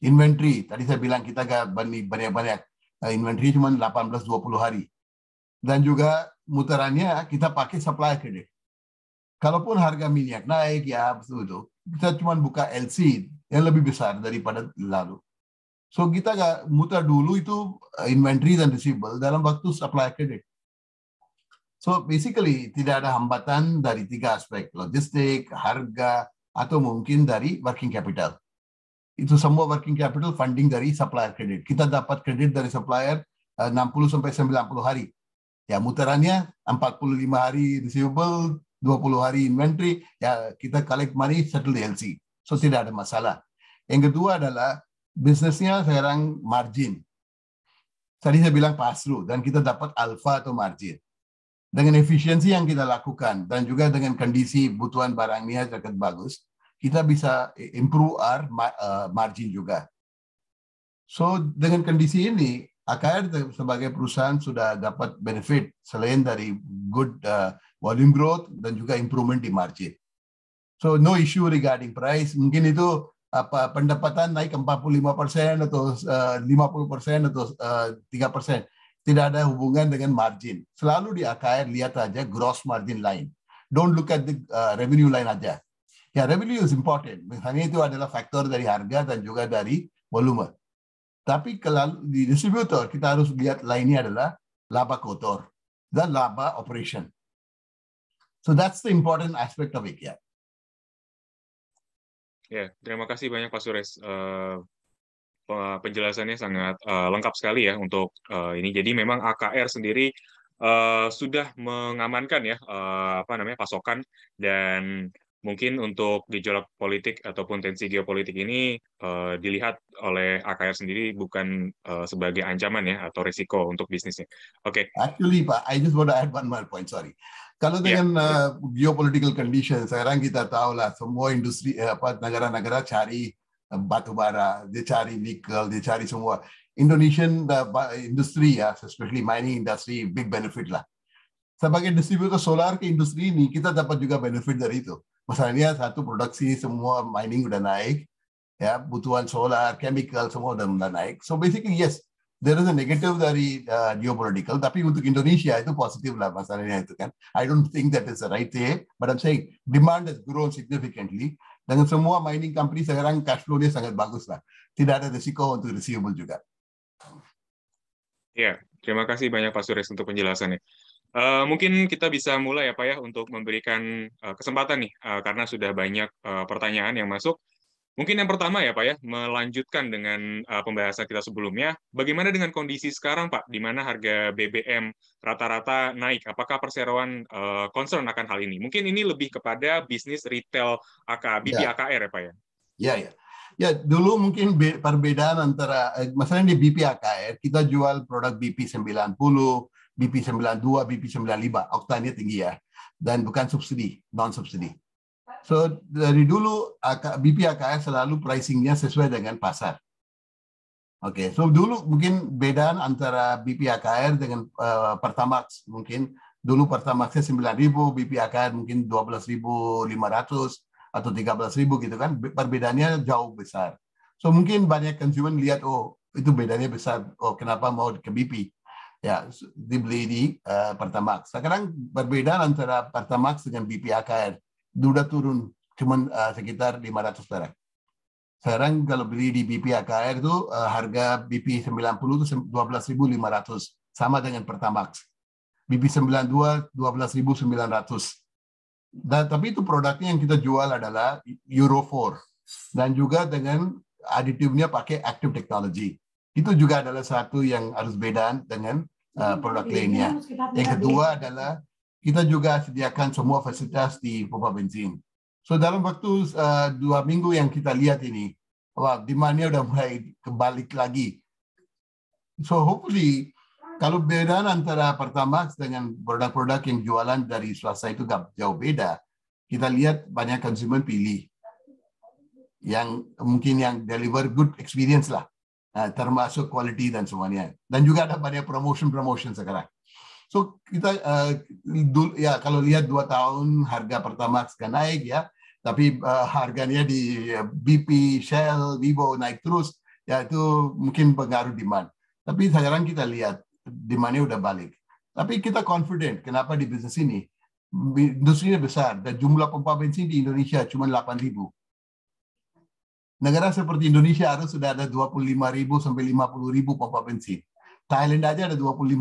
Inventory, tadi saya bilang kita gak banyak-banyak. Nah, inventory cuma 18-20 hari. Dan juga mutarannya kita pakai supply credit. Kalaupun harga minyak naik, ya betul itu. Kita cuma buka LC yang lebih besar daripada lalu. So kita gak muter dulu itu eh, inventory dan receivable dalam waktu supply credit. So basically tidak ada hambatan dari tiga aspek, logistik, harga, atau mungkin dari working capital. Itu semua working capital funding dari supplier credit. Kita dapat kredit dari supplier 60 eh, sampai 90 hari. Ya muterannya 45 hari receivable, 20 hari inventory, ya kita collect money settle LC. So tidak ada masalah. Yang kedua adalah bisnisnya sekarang margin. Tadi saya bilang pass dan kita dapat alfa atau margin. Dengan efisiensi yang kita lakukan dan juga dengan kondisi butuhan barangnya sangat bagus, kita bisa improve our eh, margin juga. So dengan kondisi ini, AKR sebagai perusahaan sudah dapat benefit selain dari good eh, volume growth dan juga improvement di margin. So no issue regarding price. Mungkin itu apa pendapatan naik 45% atau eh, uh, 50% atau 3 uh, eh, persen tidak ada hubungan dengan margin selalu di AKR lihat aja gross margin line don't look at the uh, revenue line aja ya revenue is important misalnya itu adalah faktor dari harga dan juga dari volume tapi kalau di distributor kita harus lihat lainnya adalah laba kotor dan laba operation so that's the important aspect of it yeah Ya, terima kasih banyak Pak Sures. Uh, eh, eh, penjelasannya sangat uh, lengkap sekali ya untuk uh, ini. Jadi memang AKR sendiri uh, sudah mengamankan ya uh, apa namanya pasokan dan mungkin untuk gejolak politik ataupun tensi geopolitik ini uh, dilihat oleh AKR sendiri bukan uh, sebagai ancaman ya atau risiko untuk bisnisnya. Oke. Okay. Actually, Pak, I just want to add one more point. Sorry. Kalau ya. dengan yeah. uh, geopolitical condition sekarang kita tahu lah semua industri eh, apa negara-negara cari eh, batu bara, dia cari nikel, dia cari semua. Indonesian the eh, industri ya, especially mining industry, big benefit lah. Sebagai distributor solar ke industri ini, kita dapat juga benefit dari itu. Masalahnya satu produksi semua mining udah naik, ya butuhan solar, chemical semua udah, udah naik. So basically yes, there is a negative dari uh, geopolitical tapi untuk Indonesia itu positif lah masalahnya itu kan I don't think that is the right way but I'm saying demand has grown significantly dengan semua mining company sekarang cash flow dia sangat bagus lah tidak ada risiko untuk receivable juga ya yeah, terima kasih banyak Pak Sures untuk penjelasannya Uh, mungkin kita bisa mulai ya Pak ya untuk memberikan uh, kesempatan nih uh, karena sudah banyak uh, pertanyaan yang masuk. Mungkin yang pertama ya Pak ya, melanjutkan dengan uh, pembahasan kita sebelumnya, bagaimana dengan kondisi sekarang Pak, di mana harga BBM rata-rata naik? Apakah perseroan uh, concern akan hal ini? Mungkin ini lebih kepada bisnis retail AK, BB ya. ya Pak ya? Ya, ya. Ya, dulu mungkin perbedaan antara, eh, misalnya di BP AKR kita jual produk BP90, BP92, BP95, oktannya tinggi ya, dan bukan subsidi, non-subsidi. So dari dulu BP AKS selalu pricingnya sesuai dengan pasar. Oke, okay, so dulu mungkin beda antara BP AKR dengan uh, Pertamax mungkin dulu Pertamaxnya 9.000, BP AKR mungkin 12.500 atau 13.000 gitu kan. Perbedaannya jauh besar. So mungkin banyak konsumen lihat oh itu bedanya besar. Oh kenapa mau ke BP? Ya, dibeli di uh, Pertamax. Sekarang perbedaan antara Pertamax dengan BP AKR sudah turun cuma uh, eh, sekitar 500 perak. Sekarang kalau beli di BP AKR itu uh, eh, harga BP 90 itu 12.500 sama dengan Pertamax. BP 92 12.900. Dan tapi itu produknya yang kita jual adalah Euro 4 dan juga dengan aditifnya pakai active technology. Itu juga adalah satu yang harus beda dengan uh, produk lainnya. Yang kedua adalah kita juga sediakan semua fasilitas di pompa bensin. So dalam waktu uh, dua minggu yang kita lihat ini, wah demandnya udah mulai kebalik lagi. So hopefully kalau beda antara pertama dengan produk-produk yang jualan dari swasta itu gak jauh beda. Kita lihat banyak konsumen pilih yang mungkin yang deliver good experience lah, eh, termasuk quality dan semuanya. Dan juga ada banyak promotion-promotion sekarang. So kita uh, ya kalau lihat dua tahun harga pertama kan naik ya, tapi uh, harganya di ya, BP, Shell, Vivo naik terus, ya itu mungkin pengaruh demand. Tapi sekarang kita lihat demandnya udah balik. Tapi kita confident kenapa di bisnis ini industrinya besar dan jumlah pompa bensin di Indonesia cuma 8.000 negara seperti Indonesia harus sudah ada 25.000 sampai 50.000 pompa bensin. Thailand aja ada 25.000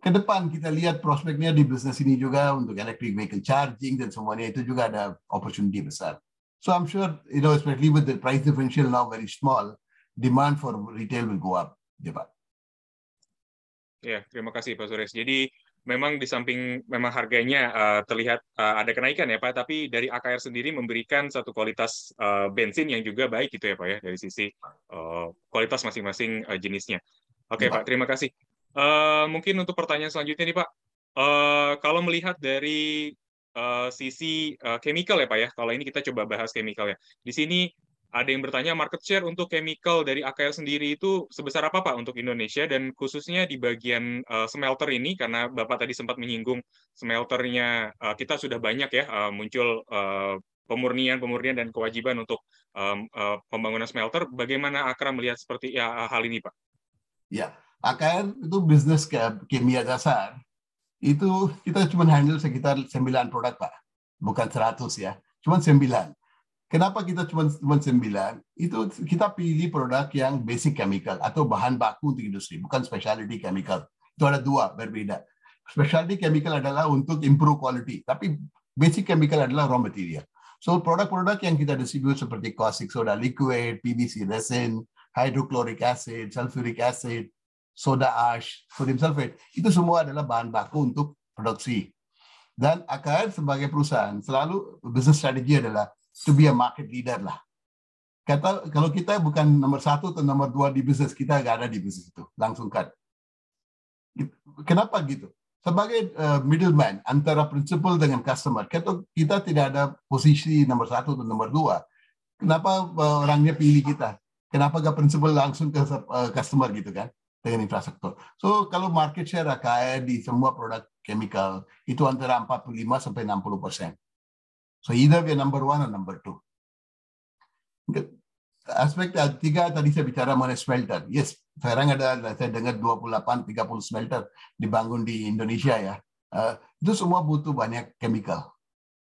ke depan kita lihat prospeknya di bisnis ini juga untuk electric vehicle charging dan semuanya itu juga ada opportunity besar. So I'm sure, you know, especially with the price differential now very small, demand for retail will go up, ya Pak. Ya, terima kasih Pak Suresh. Jadi memang di samping memang harganya uh, terlihat uh, ada kenaikan ya Pak, tapi dari AKR sendiri memberikan satu kualitas uh, bensin yang juga baik gitu ya Pak ya dari sisi uh, kualitas masing-masing uh, jenisnya. Oke okay, ya, Pak. Pak, terima kasih. Uh, mungkin untuk pertanyaan selanjutnya nih Pak, uh, kalau melihat dari uh, sisi uh, chemical ya Pak ya, kalau ini kita coba bahas chemical ya. Di sini ada yang bertanya market share untuk chemical dari AKL sendiri itu sebesar apa Pak untuk Indonesia dan khususnya di bagian uh, smelter ini karena Bapak tadi sempat menyinggung smelternya uh, kita sudah banyak ya uh, muncul uh, pemurnian-pemurnian dan kewajiban untuk um, uh, pembangunan smelter. Bagaimana Akra melihat seperti ya, hal ini Pak? Ya, AKR itu bisnis ke kimia dasar. Itu kita cuma handle sekitar 9 produk, Pak. Bukan 100 ya. Cuma 9. Kenapa kita cuma, cuma 9? Itu kita pilih produk yang basic chemical atau bahan baku untuk industri, bukan specialty chemical. Itu ada dua berbeda. Specialty chemical adalah untuk improve quality, tapi basic chemical adalah raw material. So produk-produk yang kita distribute seperti caustic soda liquid, PVC resin, hydrochloric acid, sulfuric acid, soda ash, sodium sulfate. Itu semua adalah bahan baku untuk produksi. Dan akan sebagai perusahaan selalu business strategy adalah to be a market leader lah. Kata kalau kita bukan nomor satu atau nomor dua di bisnis kita nggak ada di bisnis itu, langsung kan. Kenapa gitu? Sebagai eh, middleman antara principal dengan customer, kita, kita tidak ada posisi nomor satu atau nomor dua. Kenapa eh, orangnya pilih kita? Kenapa gak principal langsung ke eh, customer gitu kan? dengan infrastruktur. So kalau market share kayak di semua produk chemical itu antara 45 sampai 60 persen. So either we are number one or number two. Aspek tiga tadi saya bicara mengenai smelter. Yes, sekarang ada saya dengar 28-30 smelter dibangun di Indonesia ya. Uh, itu semua butuh banyak chemical.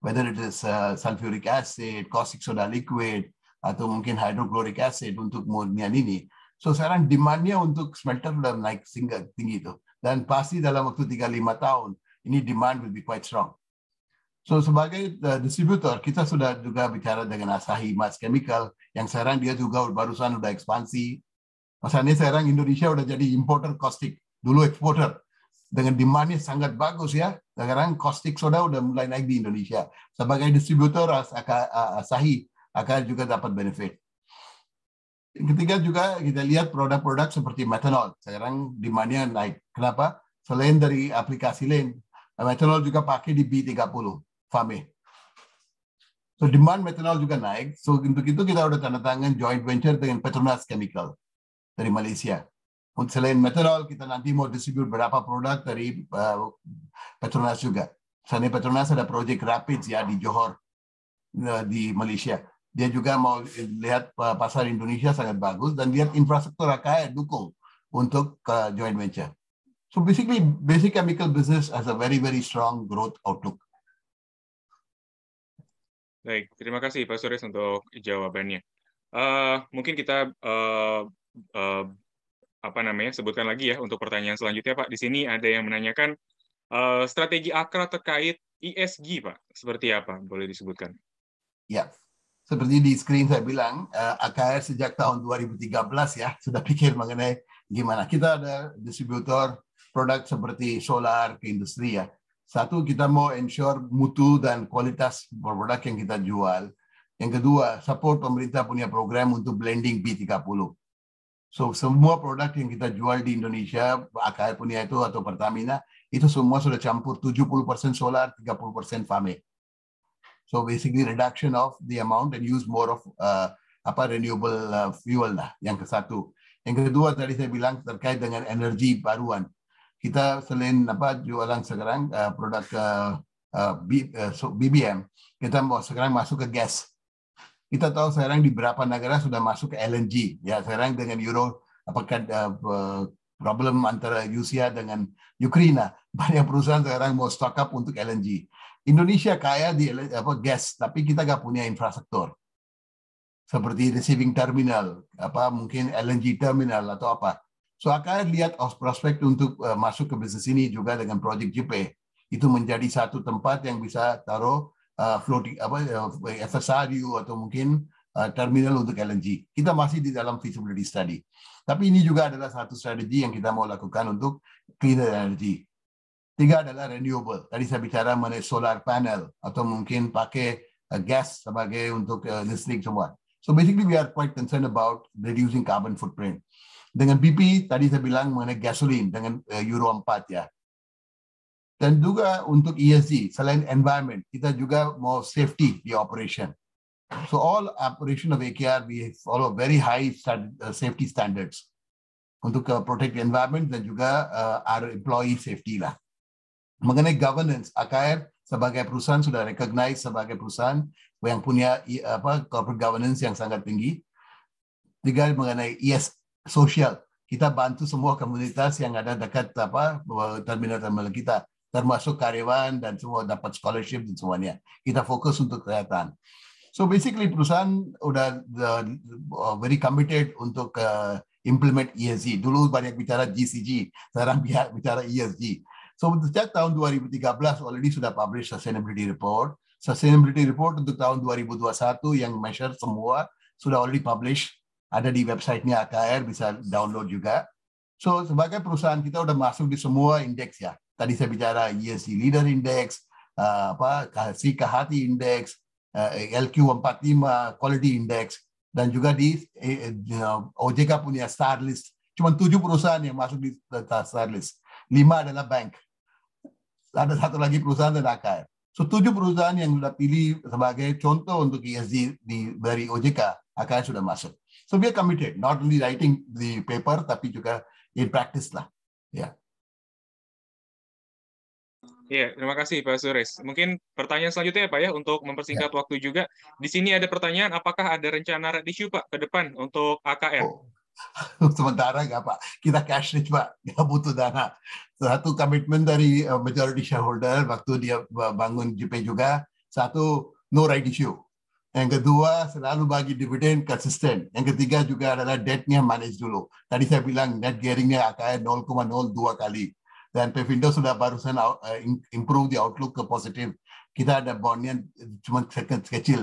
Whether it is uh, sulfuric acid, caustic soda liquid, atau mungkin hydrochloric acid untuk murnian ini So sekarang demandnya untuk smelter sudah naik singgah tinggi itu. Dan pasti dalam waktu 3-5 tahun, ini demand will be quite strong. So sebagai eh, distributor, kita sudah juga bicara dengan Asahi Mas Chemical, yang sekarang dia juga barusan sudah ekspansi. Masalahnya sekarang Indonesia sudah jadi importer caustic, dulu exporter. Dengan demandnya sangat bagus ya. Sekarang caustic soda sudah mulai naik di Indonesia. Sebagai distributor, Asahi akan juga dapat benefit ketiga juga kita lihat produk-produk seperti metanol Sekarang demandnya naik. Kenapa? Selain dari aplikasi lain, metanol juga pakai di B30, FAME. So demand metanol juga naik. So untuk itu kita sudah tanda tangan joint venture dengan Petronas Chemical dari Malaysia. Untuk selain methanol, kita nanti mau distribute berapa produk dari eh, Petronas juga. Sana Petronas ada proyek rapid ya di Johor, eh, di Malaysia dia juga mau lihat eh, pasar Indonesia sangat bagus dan lihat infrastruktur AKR dukung untuk uh, joint venture. So basically, basic chemical business has a very very strong growth outlook. Baik, terima kasih Pak Suris untuk jawabannya. Uh, mungkin kita uh, uh, apa namanya sebutkan lagi ya untuk pertanyaan selanjutnya Pak. Di sini ada yang menanyakan uh, strategi Akra terkait ESG Pak, seperti apa? Boleh disebutkan? Ya seperti di screen saya bilang, uh, eh, AKR sejak tahun 2013 ya sudah pikir mengenai gimana kita ada distributor produk seperti solar ke industri ya. Satu kita mau ensure mutu dan kualitas produk yang kita jual. Yang kedua, support pemerintah punya program untuk blending B30. So semua produk yang kita jual di Indonesia, AKR punya itu atau Pertamina, itu semua sudah campur 70% solar, 30% FAME. So basically reduction of the amount and use more of uh, apa renewable uh, fuel lah yang ke satu. Yang kedua tadi saya bilang terkait dengan energi baruan. Kita selain apa jualan sekarang uh, produk uh, uh, B, uh, so BBM, kita mau sekarang masuk ke gas. Kita tahu sekarang di beberapa negara sudah masuk ke LNG. Ya sekarang dengan Euro apakah uh, problem antara Rusia dengan Ukraina banyak perusahaan sekarang mau stock up untuk LNG. Indonesia kaya di apa gas, tapi kita nggak punya infrastruktur seperti receiving terminal, apa mungkin LNG terminal atau apa. So akan lihat prospek untuk uh, masuk ke bisnis ini juga dengan Project JP itu menjadi satu tempat yang bisa taruh uh, eh, floating apa uh, eh, FSRU atau mungkin uh, terminal untuk LNG. Kita masih di dalam feasibility study. Tapi ini juga adalah satu strategi yang kita mau lakukan untuk clean energy. Tiga adalah renewable. Tadi saya bicara mengenai solar panel atau mungkin pakai uh, gas sebagai untuk uh, listrik semua. So basically we are quite concerned about reducing carbon footprint. Dengan BP tadi saya bilang mengenai gasoline dengan uh, Euro 4 ya. Dan juga untuk ESG selain environment kita juga mau safety di operation. So all operation of AKR we follow very high stand, uh, safety standards untuk uh, protect environment dan juga uh, our employee safety lah mengenai governance AKR sebagai perusahaan sudah recognized sebagai perusahaan yang punya apa corporate governance yang sangat tinggi tiga mengenai ES sosial kita bantu semua komunitas yang ada dekat apa terminal-terminal kita termasuk karyawan dan semua dapat scholarship dan semuanya kita fokus untuk kesehatan so basically perusahaan udah uh, very committed untuk uh, implement ESG dulu banyak bicara GCG sekarang bicara ESG So sejak tahun 2013 already sudah publish sustainability report. Sustainability report untuk tahun 2021 yang measure semua sudah already publish ada di websitenya AKR bisa download juga. So sebagai perusahaan kita sudah masuk di semua indeks ya. Tadi saya bicara ESG Leader Index, eh, apa Sika Hati Index, eh, LQ45 Quality Index, dan juga di eh, OJK punya star list. Cuma tujuh perusahaan yang masuk di star list. Lima adalah bank ada satu lagi perusahaan dari AKR. So, tujuh perusahaan yang sudah pilih sebagai contoh untuk ESG di, dari OJK, Akr sudah masuk. So we are committed, not only writing the paper, tapi juga in practice lah. Ya. Yeah. Ya, terima kasih Pak Suris. Mungkin pertanyaan selanjutnya ya Pak ya, untuk mempersingkat ya. waktu juga. Di sini ada pertanyaan, apakah ada rencana red issue Pak ke depan untuk Akr? Oh. sementara nggak pak kita cash rich pak nggak butuh dana satu komitmen dari eh, majority shareholder waktu dia bangun JP juga satu no right issue yang kedua selalu bagi dividen konsisten yang ketiga juga adalah debtnya manage dulu tadi saya bilang net gearingnya akan 0,02 kali dan Pevindo sudah barusan eh, improve the outlook ke positif kita ada bondnya cuma kecil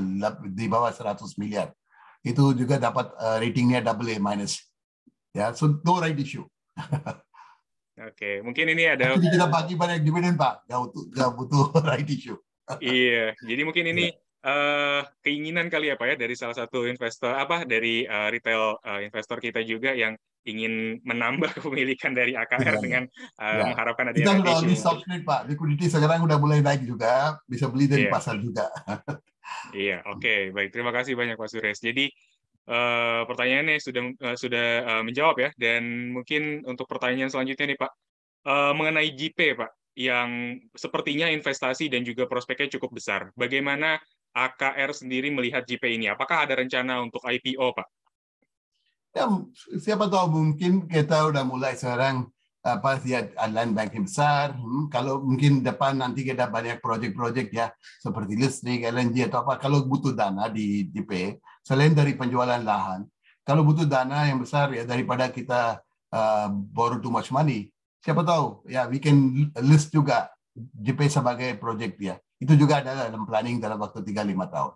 di bawah 100 miliar itu juga dapat uh, ratingnya double A minus. Ya, so no right issue. Oke, okay. mungkin ini ada. Jadi kita bagi banyak dividen pak, nggak butuh, nggak butuh right issue. iya, jadi mungkin ini iya uh, keinginan kali ya Pak ya dari salah satu investor apa dari uh, retail uh, investor kita juga yang ingin menambah kepemilikan dari AKR ya, dengan uh, ya. mengharapkan ada kita sudah di split Pak liquidity sekarang udah mulai naik juga bisa beli dari ya. pasar juga iya oke okay. baik terima kasih banyak Pak Sures jadi uh, pertanyaannya sudah uh, sudah uh, menjawab ya dan mungkin untuk pertanyaan selanjutnya nih Pak uh, mengenai JP Pak yang sepertinya investasi dan juga prospeknya cukup besar. Bagaimana AKR sendiri melihat JP ini? Apakah ada rencana untuk IPO, Pak? Ya, siapa tahu mungkin kita sudah mulai sekarang apa dia online banking besar. Hmm, kalau mungkin depan nanti kita banyak proyek-proyek ya seperti listrik, LNG atau apa. Kalau butuh dana di JP selain dari penjualan lahan, kalau butuh dana yang besar ya daripada kita uh, borrow too much money, siapa tahu ya we can list juga JP sebagai proyek ya. Itu juga ada dalam planning dalam waktu 3-5 tahun.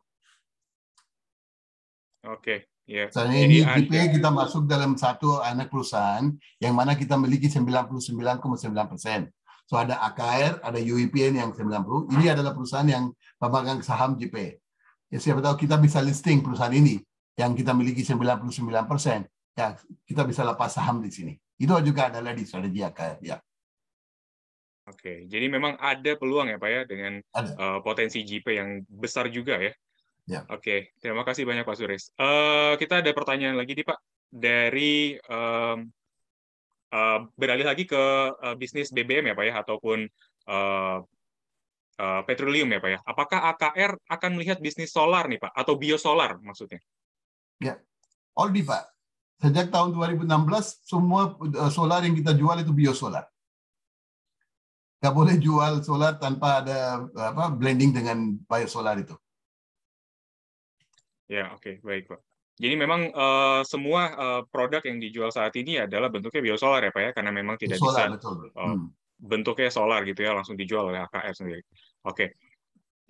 Oke. Okay. Yeah. So, ini IP kita masuk dalam satu anak perusahaan yang mana kita memiliki 99,9 persen. So ada AKR, ada UIPN e yang 90. Ini adalah perusahaan yang pemegang saham JP. Ya, siapa tahu kita bisa listing perusahaan ini yang kita miliki 99 persen. Ya, kita bisa lepas saham di sini. Itu juga adalah di strategi AKR. Ya. Oke, jadi memang ada peluang ya Pak ya dengan uh, potensi GP yang besar juga ya. Ya. Oke, terima kasih banyak Pak Suris. Uh, kita ada pertanyaan lagi nih Pak dari um, uh, beralih lagi ke uh, bisnis BBM ya Pak ya ataupun uh, uh, petroleum ya Pak ya. Apakah AKR akan melihat bisnis solar nih Pak atau biosolar maksudnya? Ya, all di Pak. Sejak tahun 2016 semua solar yang kita jual itu biosolar nggak boleh jual solar tanpa ada apa blending dengan biosolar itu. Ya, oke, okay. baik, Pak. Jadi memang uh, semua uh, produk yang dijual saat ini adalah bentuknya biosolar ya, Pak ya, karena memang tidak solar, bisa betul. Uh, hmm. bentuknya solar gitu ya, langsung dijual oleh AKF sendiri. Oke. Okay.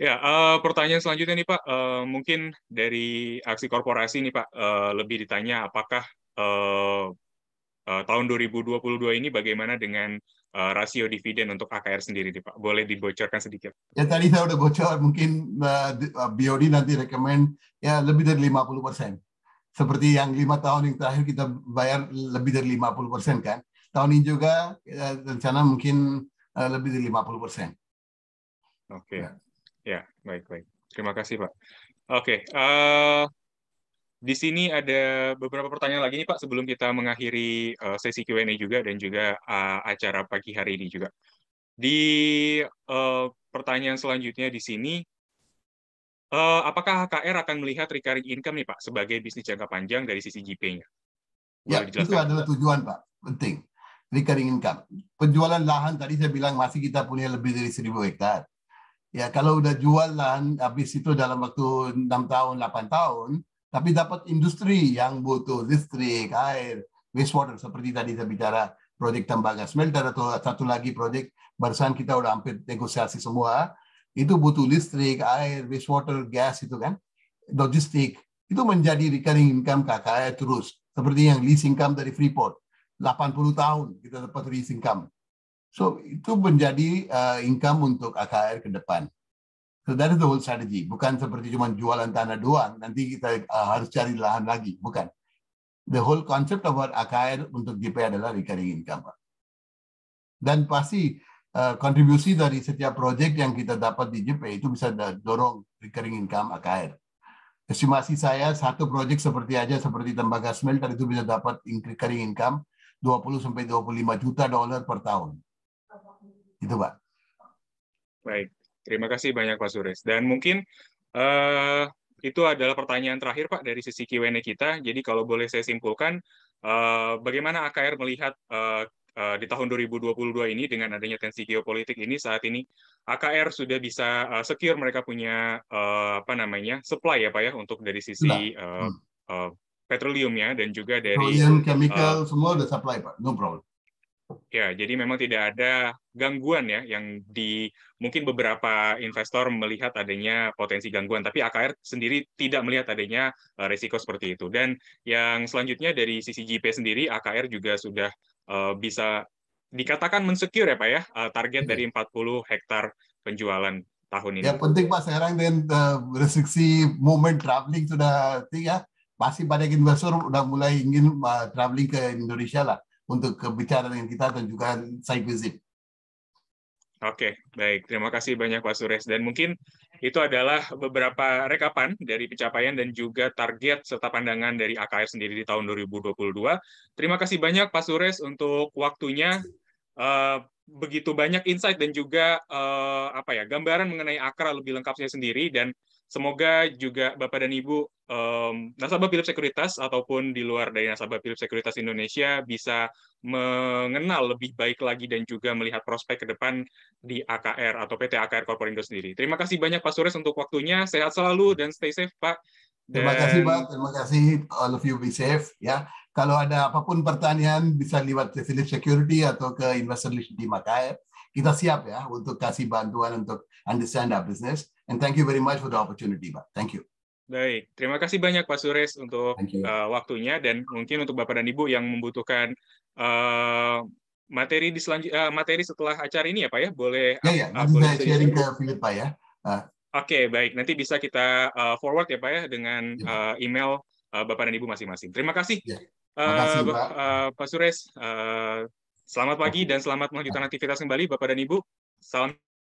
Ya, uh, pertanyaan selanjutnya nih Pak, uh, mungkin dari aksi korporasi nih Pak, uh, lebih ditanya apakah uh, uh, tahun 2022 ini bagaimana dengan uh, rasio dividen untuk AKR sendiri nih Pak. Boleh dibocorkan sedikit? Ya tadi saya udah bocor, mungkin uh, eh, eh, BOD nanti rekomend ya lebih dari 50 persen. Seperti yang lima tahun yang terakhir kita bayar lebih dari 50 persen kan. Tahun ini juga uh, rencana mungkin uh, lebih dari 50 persen. Oke, okay. ya. ya baik baik. Terima kasih Pak. Oke, okay. uh, di sini ada beberapa pertanyaan lagi nih Pak sebelum kita mengakhiri uh, sesi Q&A juga dan juga uh, acara pagi hari ini juga. Di uh, pertanyaan selanjutnya di sini, uh, apakah HKR akan melihat recurring income nih Pak sebagai bisnis jangka panjang dari sisi GP-nya? Ya, itu adalah tujuan Pak, penting. Recurring income. Penjualan lahan tadi saya bilang masih kita punya lebih dari seribu hektar. Ya, kalau udah jual lahan habis itu dalam waktu enam tahun, delapan tahun, tapi dapat industri yang butuh listrik, air, wastewater seperti tadi saya bicara proyek tembaga smelter atau satu lagi proyek barusan kita udah hampir negosiasi semua itu butuh listrik, air, wastewater, gas itu kan logistik itu menjadi recurring income KKR terus seperti yang leasing income dari Freeport 80 tahun kita dapat leasing income so itu menjadi eh, income untuk KKR ke depan So that is the whole strategy. Bukan seperti cuma jualan tanah doang, nanti kita uh, harus cari lahan lagi. Bukan. The whole concept of about AKR untuk GP adalah recurring income. Dan pasti uh, kontribusi dari setiap project yang kita dapat di GP itu bisa dorong recurring income AKR. Estimasi saya satu project seperti aja seperti tembaga smelter itu bisa dapat recurring income 20 sampai 25 juta dolar per tahun. Itu, Pak. Baik. Terima kasih banyak Pak Sures. Dan mungkin uh, itu adalah pertanyaan terakhir Pak dari sisi Q&A kita. Jadi kalau boleh saya simpulkan, uh, bagaimana AKR melihat uh, uh, di tahun 2022 ini dengan adanya tensi geopolitik ini saat ini AKR sudah bisa uh, secure mereka punya uh, apa namanya supply ya Pak ya untuk dari sisi uh, uh, petroleumnya dan juga dari petroleum, chemical uh, semua sudah supply Pak, no problem. Ya, jadi memang tidak ada gangguan ya yang di mungkin beberapa investor melihat adanya potensi gangguan, tapi AKR sendiri tidak melihat adanya e, risiko seperti itu. Dan yang selanjutnya dari sisi GP sendiri, AKR juga sudah uh, bisa dikatakan mensecure ya Pak ya uh, target ya. dari 40 hektar penjualan tahun ini. Ya penting Pak sekarang dengan uh, restriksi movement traveling sudah ya pasti banyak investor udah mulai ingin uh, traveling ke Indonesia lah untuk kebicaraan dengan kita dan juga visit. Oke, baik. Terima kasih banyak Pak Sures. Dan mungkin itu adalah beberapa rekapan dari pencapaian dan juga target serta pandangan dari AKR sendiri di tahun 2022. Terima kasih banyak Pak Sures untuk waktunya. Eh, begitu banyak insight dan juga eh, apa ya gambaran mengenai Akra lebih lengkapnya sendiri dan Semoga juga Bapak dan Ibu um, nasabah Philips Sekuritas ataupun di luar dari nasabah Philips Sekuritas Indonesia bisa mengenal lebih baik lagi dan juga melihat prospek ke depan di AKR atau PT AKR Corporindo sendiri. Terima kasih banyak Pak Sures untuk waktunya. Sehat selalu dan stay safe Pak. Dan... Terima kasih Pak, terima kasih all of you be safe ya. Kalau ada apapun pertanyaan bisa lewat Philips Security atau ke investor di AKR. Kita siap ya untuk kasih bantuan untuk understand our business. And thank you very much for the opportunity, Pak. Thank you. Baik, terima kasih banyak Pak Sures untuk uh, waktunya dan mungkin untuk Bapak dan Ibu yang membutuhkan uh, materi di selanjut uh, eh, materi setelah acara ini ya Pak ya, boleh ya, ya. uh, boleh ya? sharing ke Philip Pak ya. Uh. Oke, okay, baik. Nanti bisa kita uh, forward ya Pak ya dengan ya. Uh, email uh, Bapak dan Ibu masing-masing. Terima kasih. Ya. kasih Pak. Uh, Pak Sures, uh, selamat pagi ya. dan selamat melanjutkan ya. aktivitas kembali Bapak dan Ibu. Salam